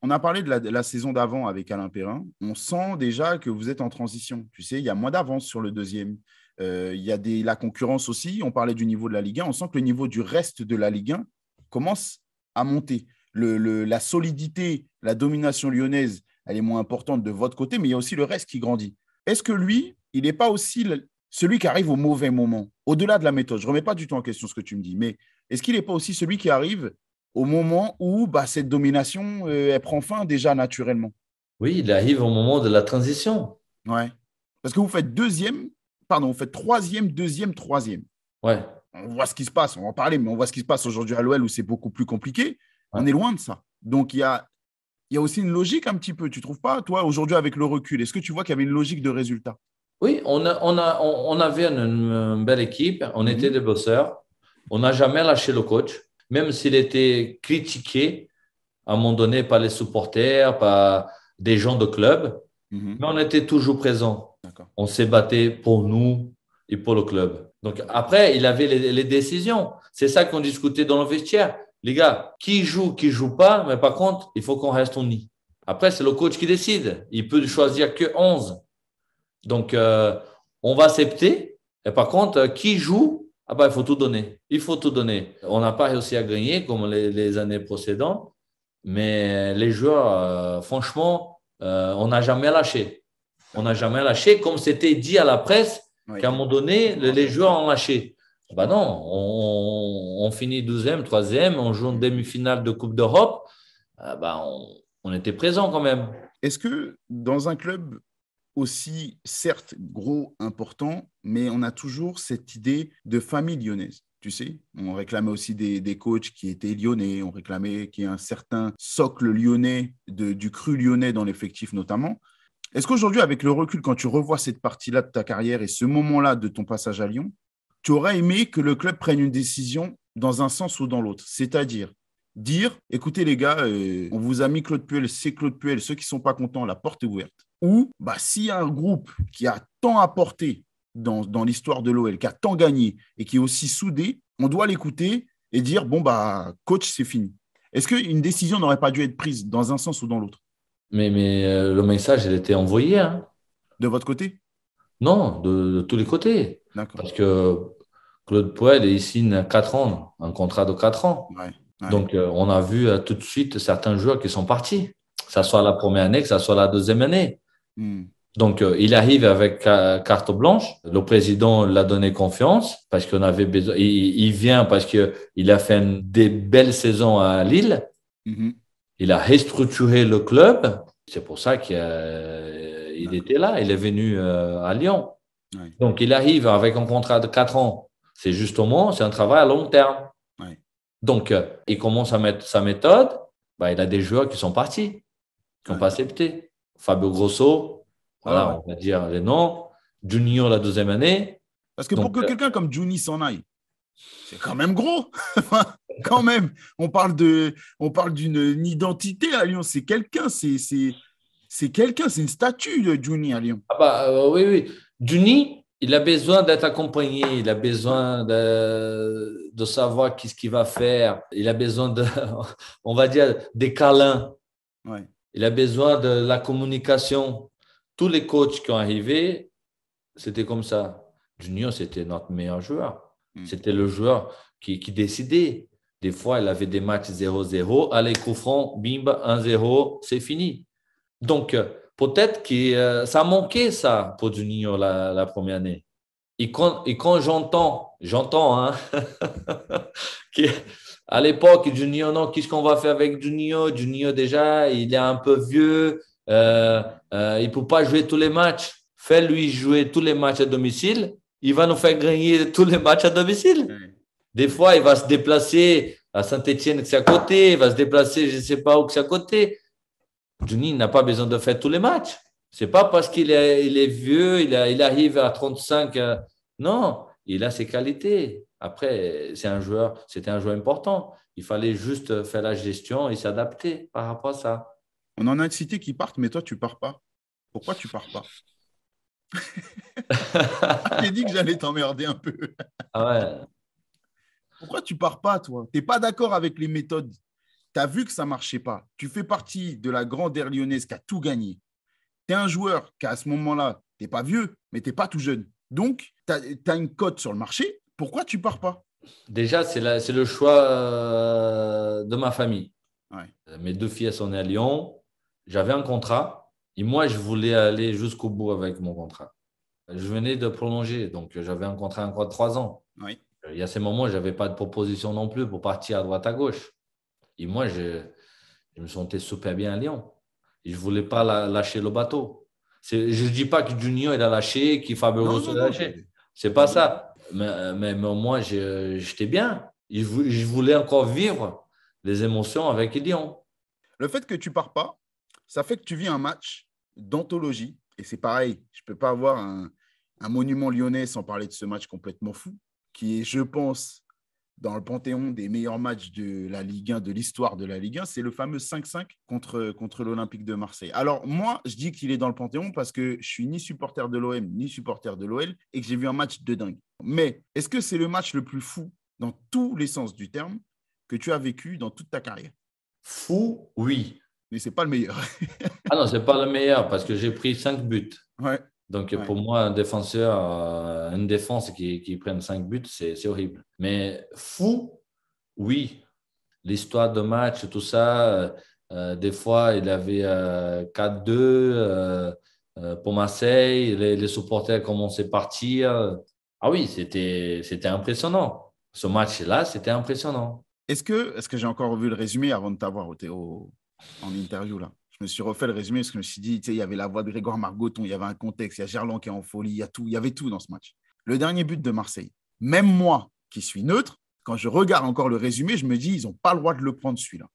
On a parlé de la, de la saison d'avant avec Alain Perrin. On sent déjà que vous êtes en transition. Tu sais, il y a moins d'avance sur le deuxième. Euh, il y a des, la concurrence aussi. On parlait du niveau de la Ligue 1. On sent que le niveau du reste de la Ligue 1 commence à monter. la solidité, la domination lyonnaise, elle est moins importante de votre côté, mais il y a aussi le reste qui grandit. Est-ce que lui, il n'est pas aussi celui qui arrive au mauvais moment, au-delà de la méthode Je ne remets pas du tout en question ce que tu me dis, mais est-ce qu'il n'est pas aussi celui qui arrive au moment où bah, cette domination, euh, elle prend fin déjà naturellement Oui, il arrive au moment de la transition. Ouais. Parce que vous faites deuxième pardon, fait troisième, deuxième, troisième. Ouais. On voit ce qui se passe, on va en parler, mais on voit ce qui se passe aujourd'hui à l'OL où c'est beaucoup plus compliqué. On est loin de ça. Donc il y a, y a aussi une logique un petit peu, tu trouves pas, toi, aujourd'hui avec le recul Est-ce que tu vois qu'il y avait une logique de résultat Oui, on, avait une, belle équipe, on mhm. était des bosseurs, on n'a jamais lâché le coach, même s'il était critiqué à un moment donné par les supporters, par des gens de club, mhm. mais on était toujours présents. On s'est battu pour nous et pour le club. Donc après, il avait les, décisions. C'est ça qu'on discutait dans le vestiaire. Les gars, qui joue, qui joue pas, mais par contre, il faut qu'on reste nid Après, c'est le coach qui décide. Il peut choisir que 11. Donc, euh, on va accepter. Et par contre, euh, qui joue, ah ben, il faut tout donner. Il faut tout donner. On n'a pas réussi à gagner comme les, années précédentes. Mais les joueurs, euh, franchement, on n'a jamais lâché. On n'a jamais lâché, comme c'était dit à la presse, qu'à un moment donné, ah, les joueurs ont lâché. Ben non, on, finit 12e, 3e, on joue en mm. demi-finale de Coupe d'Europe. Ah bah on, était présent quand même. Est-ce que dans un club aussi, certes, gros, important, mais on a toujours cette idée de famille lyonnaise tu sais, on réclamait aussi des, des, coachs qui étaient lyonnais, on réclamait qu'il y ait un certain socle lyonnais, du cru lyonnais dans l'effectif notamment. Est-ce qu'aujourd'hui, avec le recul, quand tu revois cette partie-là de ta carrière et ce moment-là de ton passage à Lyon, tu aurais aimé que le club prenne une décision dans un sens ou dans l'autre C'est-à-dire dire, écoutez les gars, euh, on vous a mis Claude Puel, c'est Claude Puel, ceux qui ne sont pas contents, la porte est ouverte. Ou bah, s'il y a un groupe qui a tant apporté dans, dans l'histoire de l'OL, qui a tant gagné et qui est aussi soudé, on doit l'écouter et dire, bon, bah, coach, c'est fini. Est-ce qu'une décision n'aurait pas dû être prise dans un sens ou dans l'autre mais, mais euh, le message, il était envoyé. Hein. De votre côté Non, de, tous les côtés. Parce que Claude Poel est ici 4 ans, un contrat de quatre ans. Donc, euh, on a vu euh, tout de suite certains joueurs qui sont partis, que ce soit la première année, que ce soit la deuxième année. Hmm. Donc, il arrive avec carte blanche. Le président l'a donné confiance parce qu'on avait besoin. Il, vient parce qu'il a fait des belles saisons à Lille. Mhm il a restructuré le club. C'est pour ça qu'il était là. Il est venu euh, à Lyon. Donc, il arrive avec un contrat de 4 ans. C'est justement, c'est un travail à long terme. Donc, euh, il commence à mettre sa méthode. Bah, il a des joueurs qui sont partis, qui n'ont pas accepté. Fabio Grosso, voilà, on va dire les noms. Junior la deuxième année. Parce que pour que euh, quelqu'un comme Juni s'en aille, c'est quand même gros. quand même, on parle de, on parle d'une identité à Lyon. C'est quelqu'un, c'est, c'est quelqu'un, c'est une statue de Juni à Lyon. Ah bah euh, oui, oui. Juni, il a besoin d'être accompagné. Il a besoin de, savoir ce qu'il va faire. Il a besoin de, on va dire, des câlins. Il a besoin de la communication. Tous les coachs qui ont arrivé, c'était comme ça. Junior, c'était notre meilleur joueur Mm. C'était le joueur qui, décidait. Des fois, il avait des matchs 0-0, allez, coup bim, 1-0, c'est fini. Donc, euh, peut-être que euh, ça manquait ça pour Juninho la, la première année. Et quand, j'entends, j'entends, hein, à l'époque, Juninho, non, qu'est-ce qu'on va faire avec Juninho Juninho, déjà, il est un peu vieux, euh, il ne peut pas jouer tous les matchs. Fais-lui jouer tous les matchs à domicile il va nous faire gagner tous les matchs à domicile. Des fois, il va se déplacer à Saint-Etienne, de c'est à côté, il va se déplacer, je ne sais pas où, que c'est à côté. Johnny n'a pas besoin de faire tous les matchs. C'est pas parce qu'il est, vieux, il, arrive à 35. Euh, non, il a ses qualités. Après, c'est un joueur, c'était un joueur important. Il fallait juste faire la gestion et s'adapter par rapport à ça. On en a cité qui partent, mais toi, tu pars pas. Pourquoi tu pars pas je dit que j'allais t'emmerder un peu. ah Pourquoi tu pars pas, toi Tu n'es pas d'accord avec les méthodes. Tu as vu que ça ne marchait pas. Tu fais partie de la grande air lyonnaise qui a tout gagné. Tu es un joueur qui, à ce moment-là, tu pas vieux, mais tu pas tout jeune. Donc, tu as, une cote sur le marché. Pourquoi tu pars pas Déjà, c'est le choix euh, de ma famille. Euh, mes deux filles, sont à Lyon. J'avais un contrat et moi, je voulais aller jusqu'au bout avec mon contrat. Je venais de prolonger, donc j'avais un contrat encore de trois ans. Il y a ces moments, je n'avais pas de proposition non plus pour partir à droite à gauche. Et moi, je, me sentais super bien à Lyon. je ne voulais pas lâcher le bateau. Je ne dis pas que Junior il a lâché, qu'il Fabio Grosso a lâché. Ce n'est pas ça. Mais, mais, moi, j'étais bien. je, je voulais encore vivre les émotions avec Lyon. Le fait que tu pars pas, ça fait que tu vis un match d'anthologie. Et c'est pareil, je ne peux pas avoir un, monument lyonnais sans parler de ce match complètement fou, qui est, je pense, dans le panthéon des meilleurs matchs de la Ligue 1, de l'histoire de la Ligue 1, c'est le fameux 5-5 contre, contre l'Olympique de Marseille. Alors moi, je dis qu'il est dans le panthéon parce que je suis ni supporter de l'OM, ni supporter de l'OL, et que j'ai vu un match de dingue. Mais est-ce que c'est le match le plus fou, dans tous les sens du terme, que tu as vécu dans toute ta carrière Fou, oui mais c'est pas le meilleur. ah non, c'est pas le meilleur parce que j'ai pris cinq buts. Donc pour moi, un défenseur, euh, une défense qui, qui prenne 5 buts, c'est horrible. Mais fou, oui. L'histoire de match, tout ça, euh, euh, des fois, il avait 4-2 pour Marseille, les, supporters commençaient à partir. Ah oui, c'était impressionnant. Ce match-là, c'était impressionnant. Est-ce que, est -ce que j'ai encore vu le résumé avant de t'avoir au, au, en interview là. Je me suis refait le résumé parce que je me suis dit, tu sais, il y avait la voix de Grégoire Margoton, il y avait un contexte, il y a Gerland qui est en folie, il y a tout, il y avait tout dans ce match. Le dernier but de Marseille, même moi qui suis neutre, quand je regarde encore le résumé, je me dis, ils n'ont pas le droit de le prendre celui-là.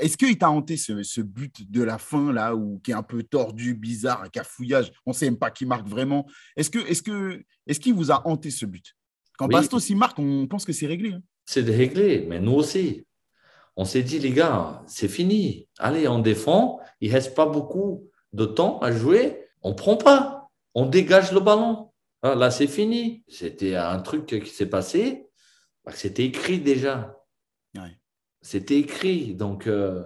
Est-ce qu'il t'a hanté ce, but de la fin là, ou qui est un peu tordu, bizarre, un cafouillage On ne sait même pas qui marque vraiment. Est-ce que, est est-ce qu'il vous a hanté ce but Quand Bastos marque, on pense que c'est réglé. Hein. C'est réglé, mais nous aussi on s'est dit, les gars, c'est fini. Allez, on défend. Il reste pas beaucoup de temps à jouer. On prend pas. On dégage le ballon. Ah, là, c'est fini. C'était un truc qui s'est passé. Bah, c'était écrit déjà. C'était écrit. Donc, euh,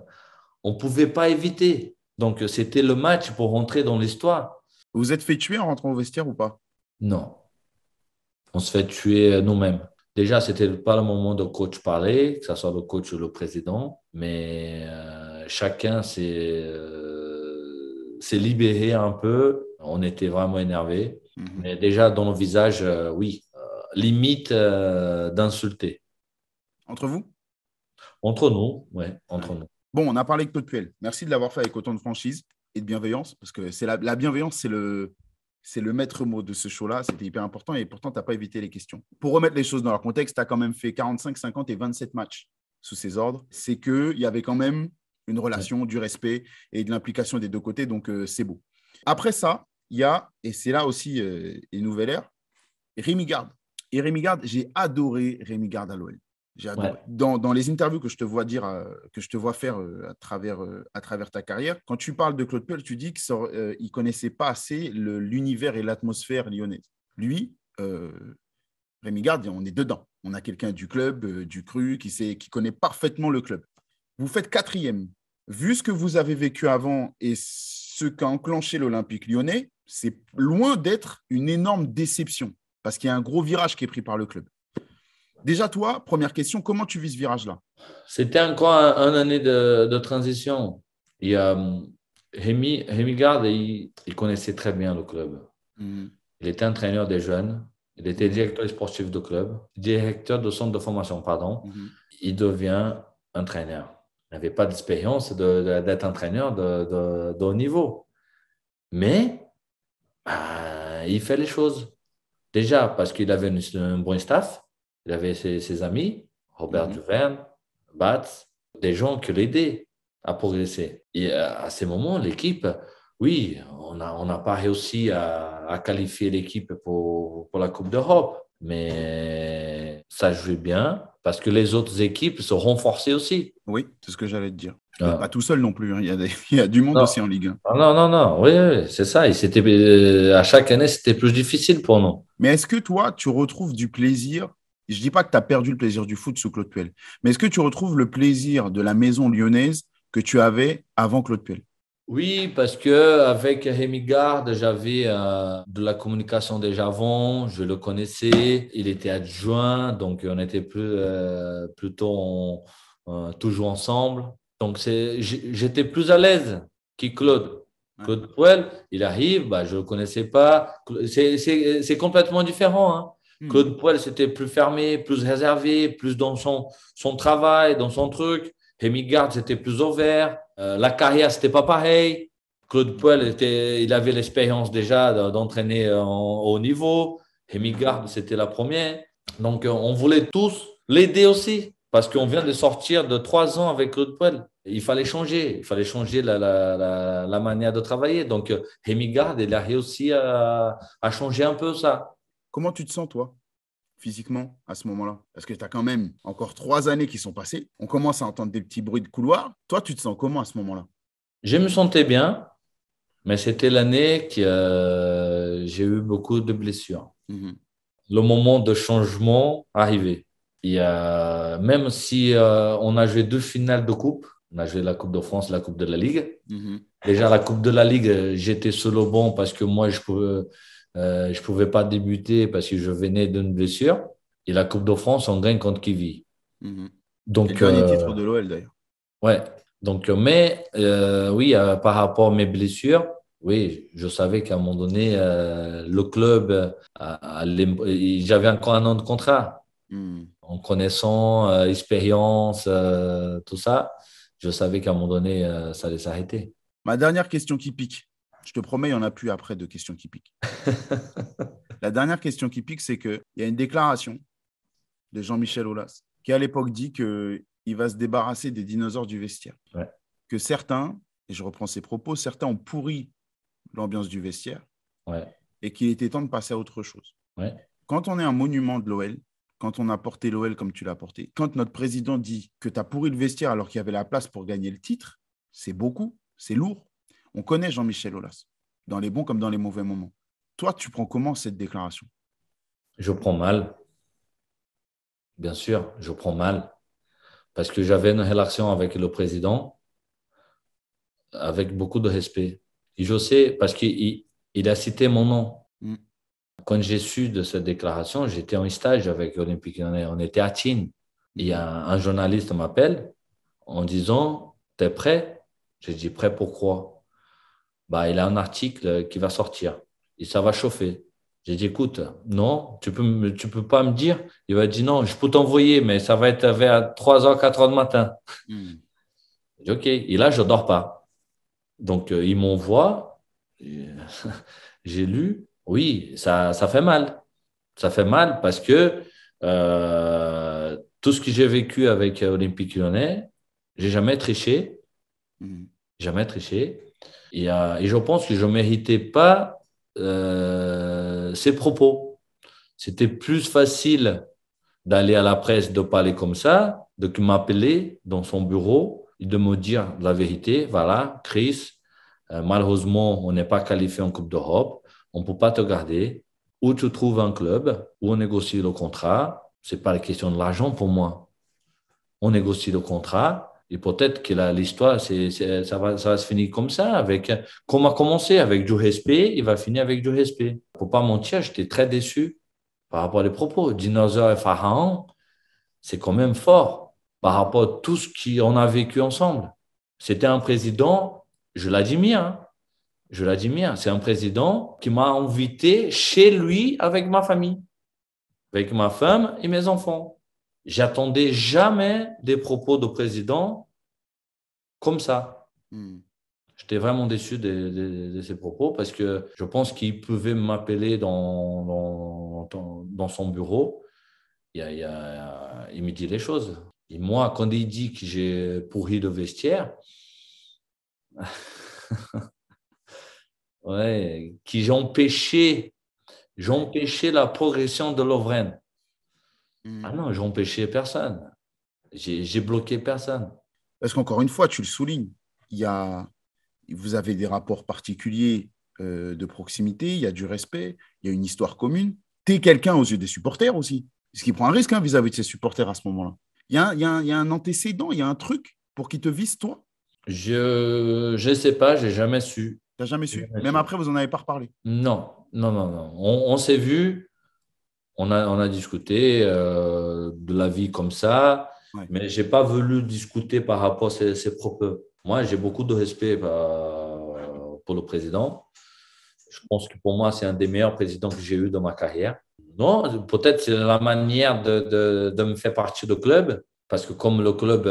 on ne pouvait pas éviter. Donc, c'était le match pour rentrer dans l'histoire. Vous êtes fait tuer en rentrant au vestiaire ou pas Non. On se fait tuer euh, nous-mêmes. Déjà, ce n'était pas le moment de coach parler, que ce soit le coach ou le président, mais euh, chacun euh, s'est libéré un peu. On était vraiment énervé. Mhm. Mais déjà, dans le visage, euh, oui, limite d'insulter. Entre vous Entre nous, oui, entre nous. Bon, on a parlé avec Puel. Merci de l'avoir fait avec autant de franchise et de bienveillance, parce que c'est la bienveillance, c'est le, c'est le maître mot de ce show-là. C'était hyper important et pourtant, tu n'as pas évité les questions. Pour remettre les choses dans leur contexte, tu as quand même fait 45, 50 et 27 matchs sous ses ordres. C'est qu'il y avait quand même une relation, du respect et de l'implication des deux côtés. Donc, euh, c'est beau. Après ça, il y a, et c'est là aussi euh, une nouvelle ère, Rémi Garde. Et Rémi Garde, j'ai adoré Rémi Garde à l'OL. Dans, les interviews que je te vois dire, euh, que je te vois faire euh, euh, à, travers, ta carrière, quand tu parles de Claude Peul, tu dis qu'il ne connaissait pas assez l'univers et l'atmosphère lyonnaise. Lui, euh, Rémi Garde, on est dedans. On a quelqu'un du club, du cru, qui, sait, qui connaît parfaitement le club. Vous faites quatrième. Vu ce que vous avez vécu avant et ce qu'a enclenché l'Olympique lyonnais, c'est loin d'être une énorme déception, parce qu'il y a un gros virage qui est pris par le club. Déjà, toi, première question, comment tu vis ce virage-là C'était encore une année de, transition. Rémi, hum, Rémi Garde, il, connaissait très bien le club. Hmm. Il était entraîneur des jeunes. Il était hmm. directeur sportif du club, directeur de centre de formation, pardon. Hmm. Il devient entraîneur. Il n'avait pas d'expérience d'être de, entraîneur de, haut niveau. Mais bah, il fait les choses. Déjà parce qu'il avait un bon staff, il avait ses, amis, Robert mhm. Duverne, Batz, des gens qui l'aidaient à progresser. Et à ce moment, l'équipe, oui, on n'a on a pas réussi à, à qualifier l'équipe pour, pour, la Coupe d'Europe, mais ça jouait bien parce que les autres équipes se renforçaient aussi. Oui, c'est ce que j'allais te dire. Ah. Pas tout seul non plus, hein. il, y a il, y a du monde aussi en Ligue 1. Ah, non, non, non, oui, c'est ça. Et c'était, euh, à chaque année, c'était plus difficile pour nous. Mais est-ce que toi, tu retrouves du plaisir je ne dis pas que tu as perdu le plaisir du foot sous Claude Puel, mais est-ce que tu retrouves le plaisir de la maison lyonnaise que tu avais avant Claude Puel Oui, parce que avec Rémi Garde, j'avais euh, de la communication déjà avant, je le connaissais, il était adjoint, donc on était plus, euh, plutôt euh, toujours ensemble. Donc j'étais plus à l'aise que Claude. Claude Puel, il arrive, bah, je ne le connaissais pas. C'est complètement différent. Hein. Hmm. Claude Poel, c'était plus fermé, plus réservé, plus dans son, travail, dans son truc. Hemingard, c'était plus ouvert. Euh, la carrière, c'était pas pareil. Claude Poel, était, il avait l'expérience déjà d'entraîner euh, au haut niveau. Hemingard, c'était la première. Donc, euh, on voulait tous l'aider aussi parce qu'on vient de sortir de trois ans avec Claude Poel. Il fallait changer, il fallait changer la, manière de travailler. Donc, Hemingard, il a réussi à, à changer un peu ça. Comment tu te sens, toi, physiquement, à ce moment-là Parce que tu as quand même encore trois années qui sont passées. On commence à entendre des petits bruits de couloir. Toi, tu te sens comment à ce moment-là Je me sentais bien, mais c'était l'année qui euh, j'ai eu beaucoup de blessures. Mhm. Le moment de changement arrivait. Et, même si euh, on a joué deux finales de coupe, on a joué la Coupe de France, la Coupe de la Ligue. Mhm. Déjà, la Coupe de la Ligue, j'étais solo bon parce que moi, je pouvais euh, je ne pouvais pas débuter parce que je venais d'une blessure. Et la Coupe de France, on gagne contre Kivi. Mmh. Donc, le dernier euh, titre de l'OL d'ailleurs. Ouais. Donc, euh, mais oui, par rapport à mes blessures, oui, je savais qu'à un moment donné, le club, j'avais encore un an de contrat. Mhm. En connaissant, expérience, tout ça, je savais qu'à un moment donné, ça allait s'arrêter. Ma dernière question qui pique. Je te promets, il n'y en a plus après de questions qui piquent. la dernière question qui pique, c'est qu'il y a une déclaration de Jean-Michel Aulas qui, à l'époque, dit qu'il va se débarrasser des dinosaures du vestiaire. Que certains, et je reprends ses propos, certains ont pourri l'ambiance du vestiaire et qu'il était temps de passer à autre chose. Quand on est un monument de l'OL, quand on a porté l'OL comme tu l'as porté, quand notre président dit que tu as pourri le vestiaire alors qu'il y avait la place pour gagner le titre, c'est beaucoup, c'est lourd. On connaît Jean-Michel Aulas, dans les bons comme dans les mauvais moments. Toi, tu prends comment cette déclaration Je prends mal. Bien sûr, je prends mal. Parce que j'avais une relation avec le président avec beaucoup de respect. Et je sais, parce qu'il a cité mon nom. Mm. Quand j'ai su de cette déclaration, j'étais en stage avec Olympique On était à Chine. Il y a un journaliste m'appelle en disant T'es prêt J'ai dit Prêt pour quoi ?» bah, il a un article qui va sortir et ça va chauffer. J'ai dit, écoute, non, tu peux, tu peux pas me dire. Il va dire, non, je peux t'envoyer, mais ça va être vers 3h, 4h du matin. Hmm. J'ai OK. Et là, je ne dors pas. Donc, ils euh, il m'envoie. J'ai lu. Oui, ça, ça fait mal. Ça fait mal parce que euh, tout ce que j'ai vécu avec Olympique Lyonnais, j'ai jamais triché. Hmm. Jamais triché. Euh, et, je pense que je ne méritais pas euh, ces propos. C'était plus facile d'aller à la presse, de parler comme ça, de m'appeler dans son bureau et de me dire la vérité. Voilà, Chris, euh, malheureusement, on n'est pas qualifié en Coupe d'Europe. On ne peut pas te garder. Où tu trouves un club, où on négocie le contrat. C'est pas la question de l'argent pour moi. On négocie le contrat et peut-être que l'histoire, ça, va, se finir comme ça, avec, comme a commencé avec du respect, il va finir avec du respect. Pour pas mentir, j'étais très déçu par rapport aux propos. Dinosaure et pharaon, c'est quand même fort par rapport à tout ce qu'on a vécu ensemble. C'était un président, je l'admire, hein, je l'admire, c'est un président qui m'a invité chez lui avec ma famille, avec ma femme et mes enfants. J'attendais jamais des propos de président comme ça. Hmm. J'étais vraiment déçu de, ses propos parce que je pense qu'il pouvait m'appeler dans, dans, son bureau. Il, me dit les choses. Et moi, quand il dit que j'ai pourri le vestiaire, ouais, empêché, j'empêchais, la progression de Lovren. Hmm. Ah non, j'ai empêché personne. J'ai bloqué personne. Parce qu'encore une fois, tu le soulignes, y a, vous avez des rapports particuliers euh, de proximité, il y a du respect, il y a une histoire commune. Tu es quelqu'un aux yeux des supporters aussi, ce qui prend un risque hein, vis-à-vis de ses supporters à ce moment-là. Il y, y, a un antécédent, il y a un truc pour qu'ils te vise toi Je ne sais pas, j'ai jamais su. Tu jamais su. Même après, vous n'en avez pas reparlé. Non, non, non, non. On, on s'est vu, on a, on a discuté euh, de la vie comme ça, mais je n'ai pas voulu discuter par rapport à ses, propres. Moi, j'ai beaucoup de respect euh, pour le président. Je pense que pour moi, c'est un des meilleurs présidents que j'ai eu dans ma carrière. Non, peut-être c'est la manière de, de, de, me faire partie du club, parce que comme le club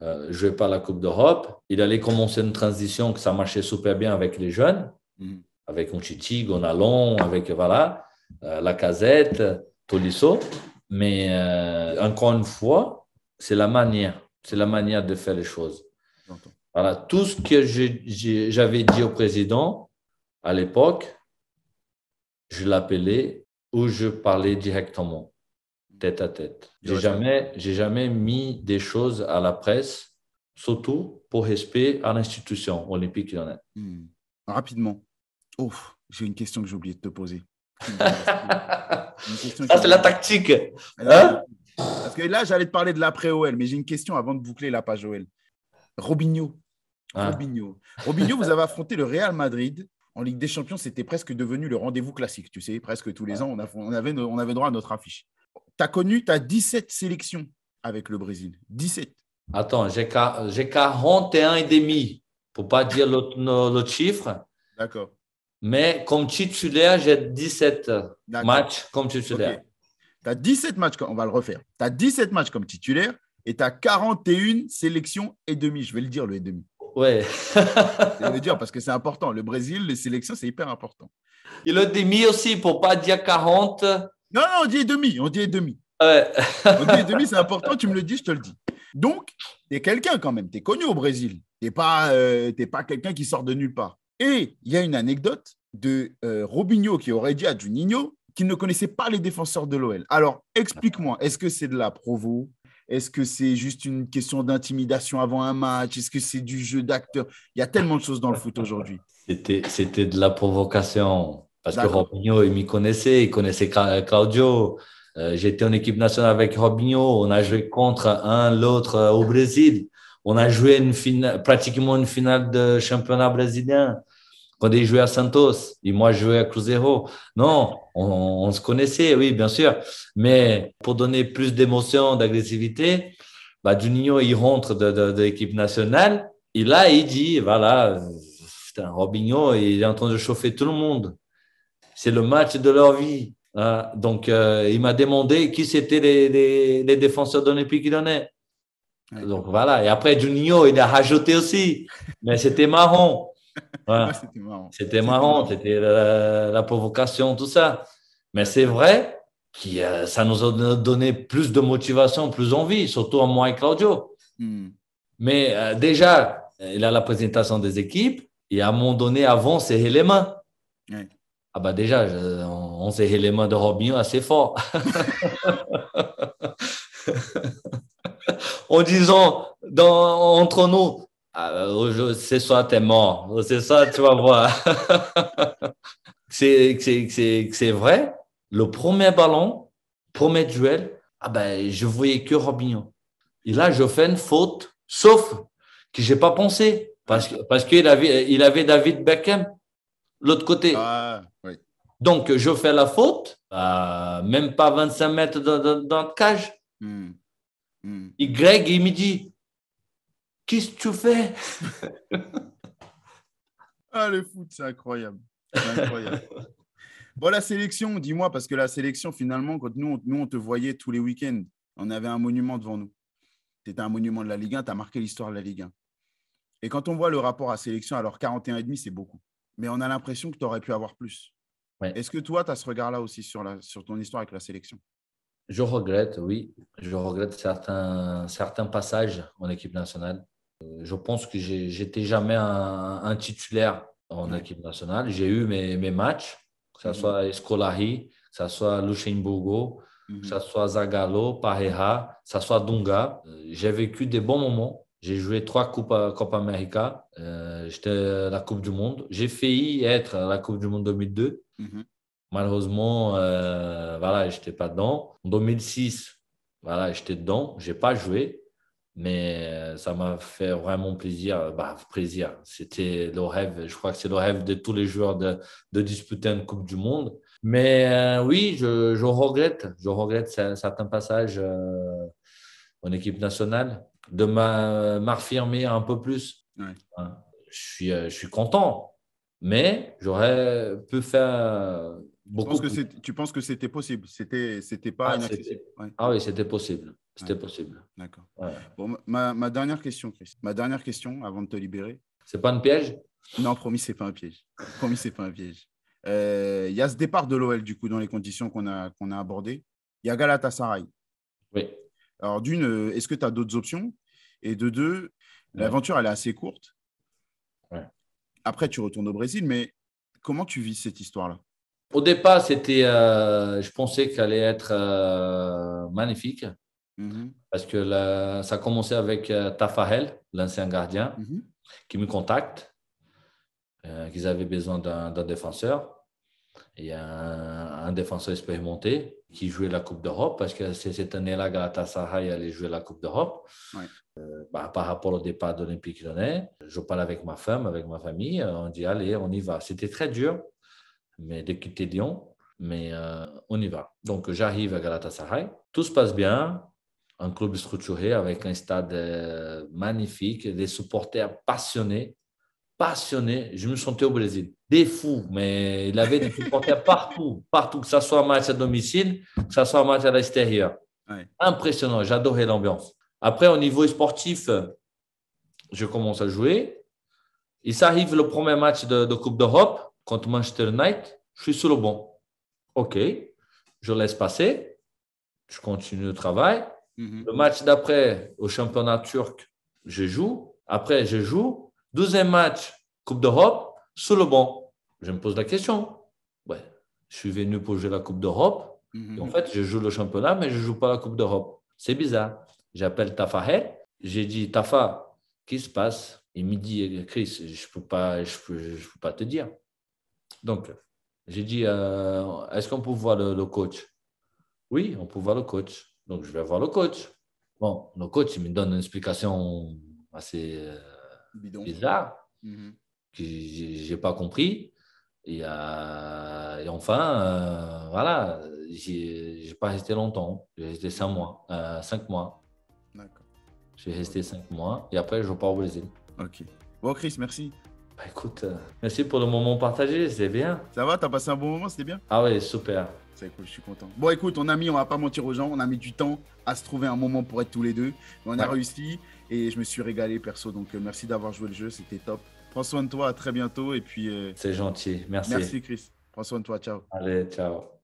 ne euh, jouait pas la Coupe d'Europe, il allait commencer une transition que ça marchait super bien avec les jeunes, mm. avec Onchiti, Gonalon, avec voilà, la casette. Mais euh, encore une fois, c'est la manière. C'est la manière de faire les choses. Voilà, tout ce que j'avais dit au président à l'époque, je l'appelais ou je parlais directement, tête à tête. J'ai jamais, jamais mis des choses à la presse, surtout pour respect à l'institution olympique hmm. Rapidement. Ouf, j'ai une question que j'ai oublié de te poser c'est la tactique. Hein parce que là, j'allais te parler de l'après-OL, mais j'ai une question avant de boucler la page OL. Robinho. Ah. Robinho. Robinho, vous avez affronté le Real Madrid en Ligue des Champions. C'était presque devenu le rendez-vous classique. Tu sais, presque tous les ah. ans, on, avait, droit à notre affiche. Tu as connu, tu as 17 sélections avec le Brésil. 17. Attends, j'ai 41 et demi, pour pas dire l'autre chiffre. D'accord mais comme titulaire, j'ai 17 matchs comme titulaire. Tu as 17 matchs, on va le refaire. Tu as 17 matchs comme titulaire et tu as 41 sélections et demi. Je vais le dire, le et demi. Ouais. je vais le dire parce que c'est important. Le Brésil, les sélections, c'est hyper important. Et le demi aussi, pour pas dire 40. Non, non, on dit et demi. On dit et demi. Ouais. on dit et demi, c'est important. Tu me le dis, je te le dis. Donc, tu es quelqu'un quand même. Tu es connu au Brésil. Tu n'es pas, euh, pas quelqu'un qui sort de nulle part. Et il y a une anecdote de euh, Robinho qui aurait dit à Juninho qu'il ne connaissait pas les défenseurs de l'OL. Alors, explique-moi, est-ce que c'est de la provo est-ce que c'est juste une question d'intimidation avant un match Est-ce que c'est du jeu d'acteur Il y a tellement de choses dans le foot aujourd'hui. C'était de la provocation. Parce que Robinho, il m'y connaissait, il connaissait Claudio. Euh, j'étais en équipe nationale avec Robinho. On a joué contre un, l'autre euh, au Brésil. On a joué une pratiquement une finale de championnat brésilien quand il jouait à Santos et moi je jouais à Cruzeiro. Non, on, se connaissait, oui, bien sûr. Mais pour donner plus d'émotion, d'agressivité, bah, Juninho, il rentre de, l'équipe nationale. Et là, il dit, voilà, putain, Robinho, il est en train de chauffer tout le monde. C'est le match de leur vie. Hein. Donc, euh, il m'a demandé qui c'était les, les, de défenseurs qui lyonnais. Donc, voilà. Et après, Juninho, il a rajouté aussi. Mais c'était marron c'était marrant. C'était la, provocation, tout ça. Mais c'est vrai que ça nous a donné plus de motivation, plus envie, surtout à moi et Claudio. Hmm. Mais euh, déjà, il a la présentation des équipes et à un moment donné, avant, c'est les mains. Ah bah déjà, on, on les mains de Robinho assez fort. en disant dans, entre nous, c'est ah, euh, ça t'es mort, c'est ça, tu vas voir. c'est vrai, le premier ballon, premier duel, ah ben, je voyais que Robinho. Et là, je fais une faute, sauf que j'ai pas pensé, parce, parce qu'il avait, il avait David Beckham, l'autre côté. Ah, Donc, je fais la faute, euh, même pas 25 mètres dans, la cage. Hmm. Hmm. Y Greg, il me dit, Qu'est-ce que tu fais Ah, le foot, c'est incroyable. incroyable. bon, la sélection, dis-moi, parce que la sélection, finalement, quand nous, nous, on te voyait tous les week-ends, on avait un monument devant nous. Tu étais un monument de la Ligue 1, tu as marqué l'histoire de la Ligue 1. Et quand on voit le rapport à sélection, alors 41,5, c'est beaucoup. Mais on a l'impression que tu aurais pu avoir plus. Est-ce que toi, tu as ce regard-là aussi sur, la, sur ton histoire avec la sélection Je regrette, oui. Je regrette certains, certains passages en équipe nationale. Euh, je pense que j'étais jamais un, titulaire en équipe nationale. J'ai eu mes, matchs, que ce mhm. soit Escolari, que ce soit Luxemburgo, que ce mhm. soit Zagalo, Pareja, que ce soit Dunga. Euh, j'ai vécu des bons moments. J'ai joué trois Coupes Copa América. Euh, j'étais la Coupe du Monde. J'ai failli être à la Coupe du Monde 2002. Mhm. Malheureusement, voilà, je n'étais pas dedans. En 2006, voilà, j'étais dedans. Je n'ai pas joué. Mais euh, ça m'a fait vraiment plaisir. Euh, bah, plaisir. C'était le rêve. Je crois que c'est le rêve de tous les joueurs de, disputer une Coupe du Monde. Mais euh, oui, je, regrette. Je regrette certains passages en équipe nationale de m'affirmer un peu plus. Hein, je, suis, content, mais j'aurais pu faire beaucoup. Tu penses que, c'était possible C'était, c'était pas ah, inaccessible Ah oui, c'était possible. C'était possible. D'accord. ma, dernière question, Chris. Ma dernière question avant de te libérer. C'est pas un piège Non, promis, c'est pas un piège. promis, c'est pas un piège. Euh, il y a ce départ de l'OL, du coup, dans les conditions qu'on a, qu'on a abordées. Il y a Galatasaray. Oui. Alors, d'une, euh, est-ce que tu as d'autres options Et de deux, l'aventure, elle est assez courte. Après, tu retournes au Brésil, mais comment tu vis cette histoire-là Au départ, c'était, euh, je pensais qu'elle allait être magnifique. Mm-hmm. Parce que ça a commencé avec euh, Tafahel, l'ancien gardien, mm-hmm. qui me contacte, euh, qu'ils avaient besoin d'un, défenseur. défenseur. y a un, défenseur expérimenté qui jouait la Coupe d'Europe, parce que cette année-là Galatasaray allait jouer la Coupe d'Europe. Euh, bah, par rapport au départ d'Olympique Lyonnais, je parle avec ma femme, avec ma famille, euh, on dit allez, on y va. C'était très dur mais de quitter Lyon, mais on y va. Donc j'arrive à Galatasaray, tout se passe bien, un club structuré avec un stade euh, magnifique, des supporters passionnés. Passionnés, je me sentais au Brésil. Des fous, mais il avait des supporters partout, partout, que ce soit un match à domicile, que ce soit un match à l'extérieur. Impressionnant, j'adorais l'ambiance. Après, au niveau sportif, je commence à jouer. Il s'arrive le premier match de, de Coupe d'Europe contre Manchester United. Je suis sur le bon. OK, je laisse passer. Je continue le travail. Mmh le match d'après, au championnat turc, je joue. Après, je joue. Deuxième match, Coupe d'Europe, sous le banc. Je me pose la question. Ouais, je suis venu pour jouer la Coupe d'Europe. Mmh en fait, je joue le championnat, mais je ne joue pas la Coupe d'Europe. C'est bizarre. J'appelle Tafaher. J'ai dit, Tafa, qu'est-ce qui se passe Il me dit, Chris, je ne peux, pas, je pas te dire. Donc, j'ai dit, euh, est-ce qu'on peut voir le coach Oui, on peut voir le coach. Donc, je vais voir le coach. Bon, le coach, il me donne une explication assez euh, bizarre mm-hmm. que je n'ai pas compris. Euh, et, enfin, euh, voilà, j'ai pas resté longtemps. J'ai resté cinq mois. Euh, cinq mois. D'accord. J'ai resté cinq mois et après, je repars au Brésil. Ok. Bon, Chris, merci. Bah, écoute, merci pour le moment partagé, c'est bien. Ça va, t'as passé un bon moment, c'était bien Ah oui, super je suis content. Bon, écoute, on a mis, on va pas mentir aux gens, on a mis du temps à se trouver un moment pour être tous les deux. Mais on a réussi et je me suis régalé perso. Donc, euh, merci d'avoir joué le jeu, c'était top. Prends soin de toi, à très bientôt. Et puis. Euh, c'est gentil, merci. Merci, Chris. Prends soin de toi, ciao. Allez, ciao.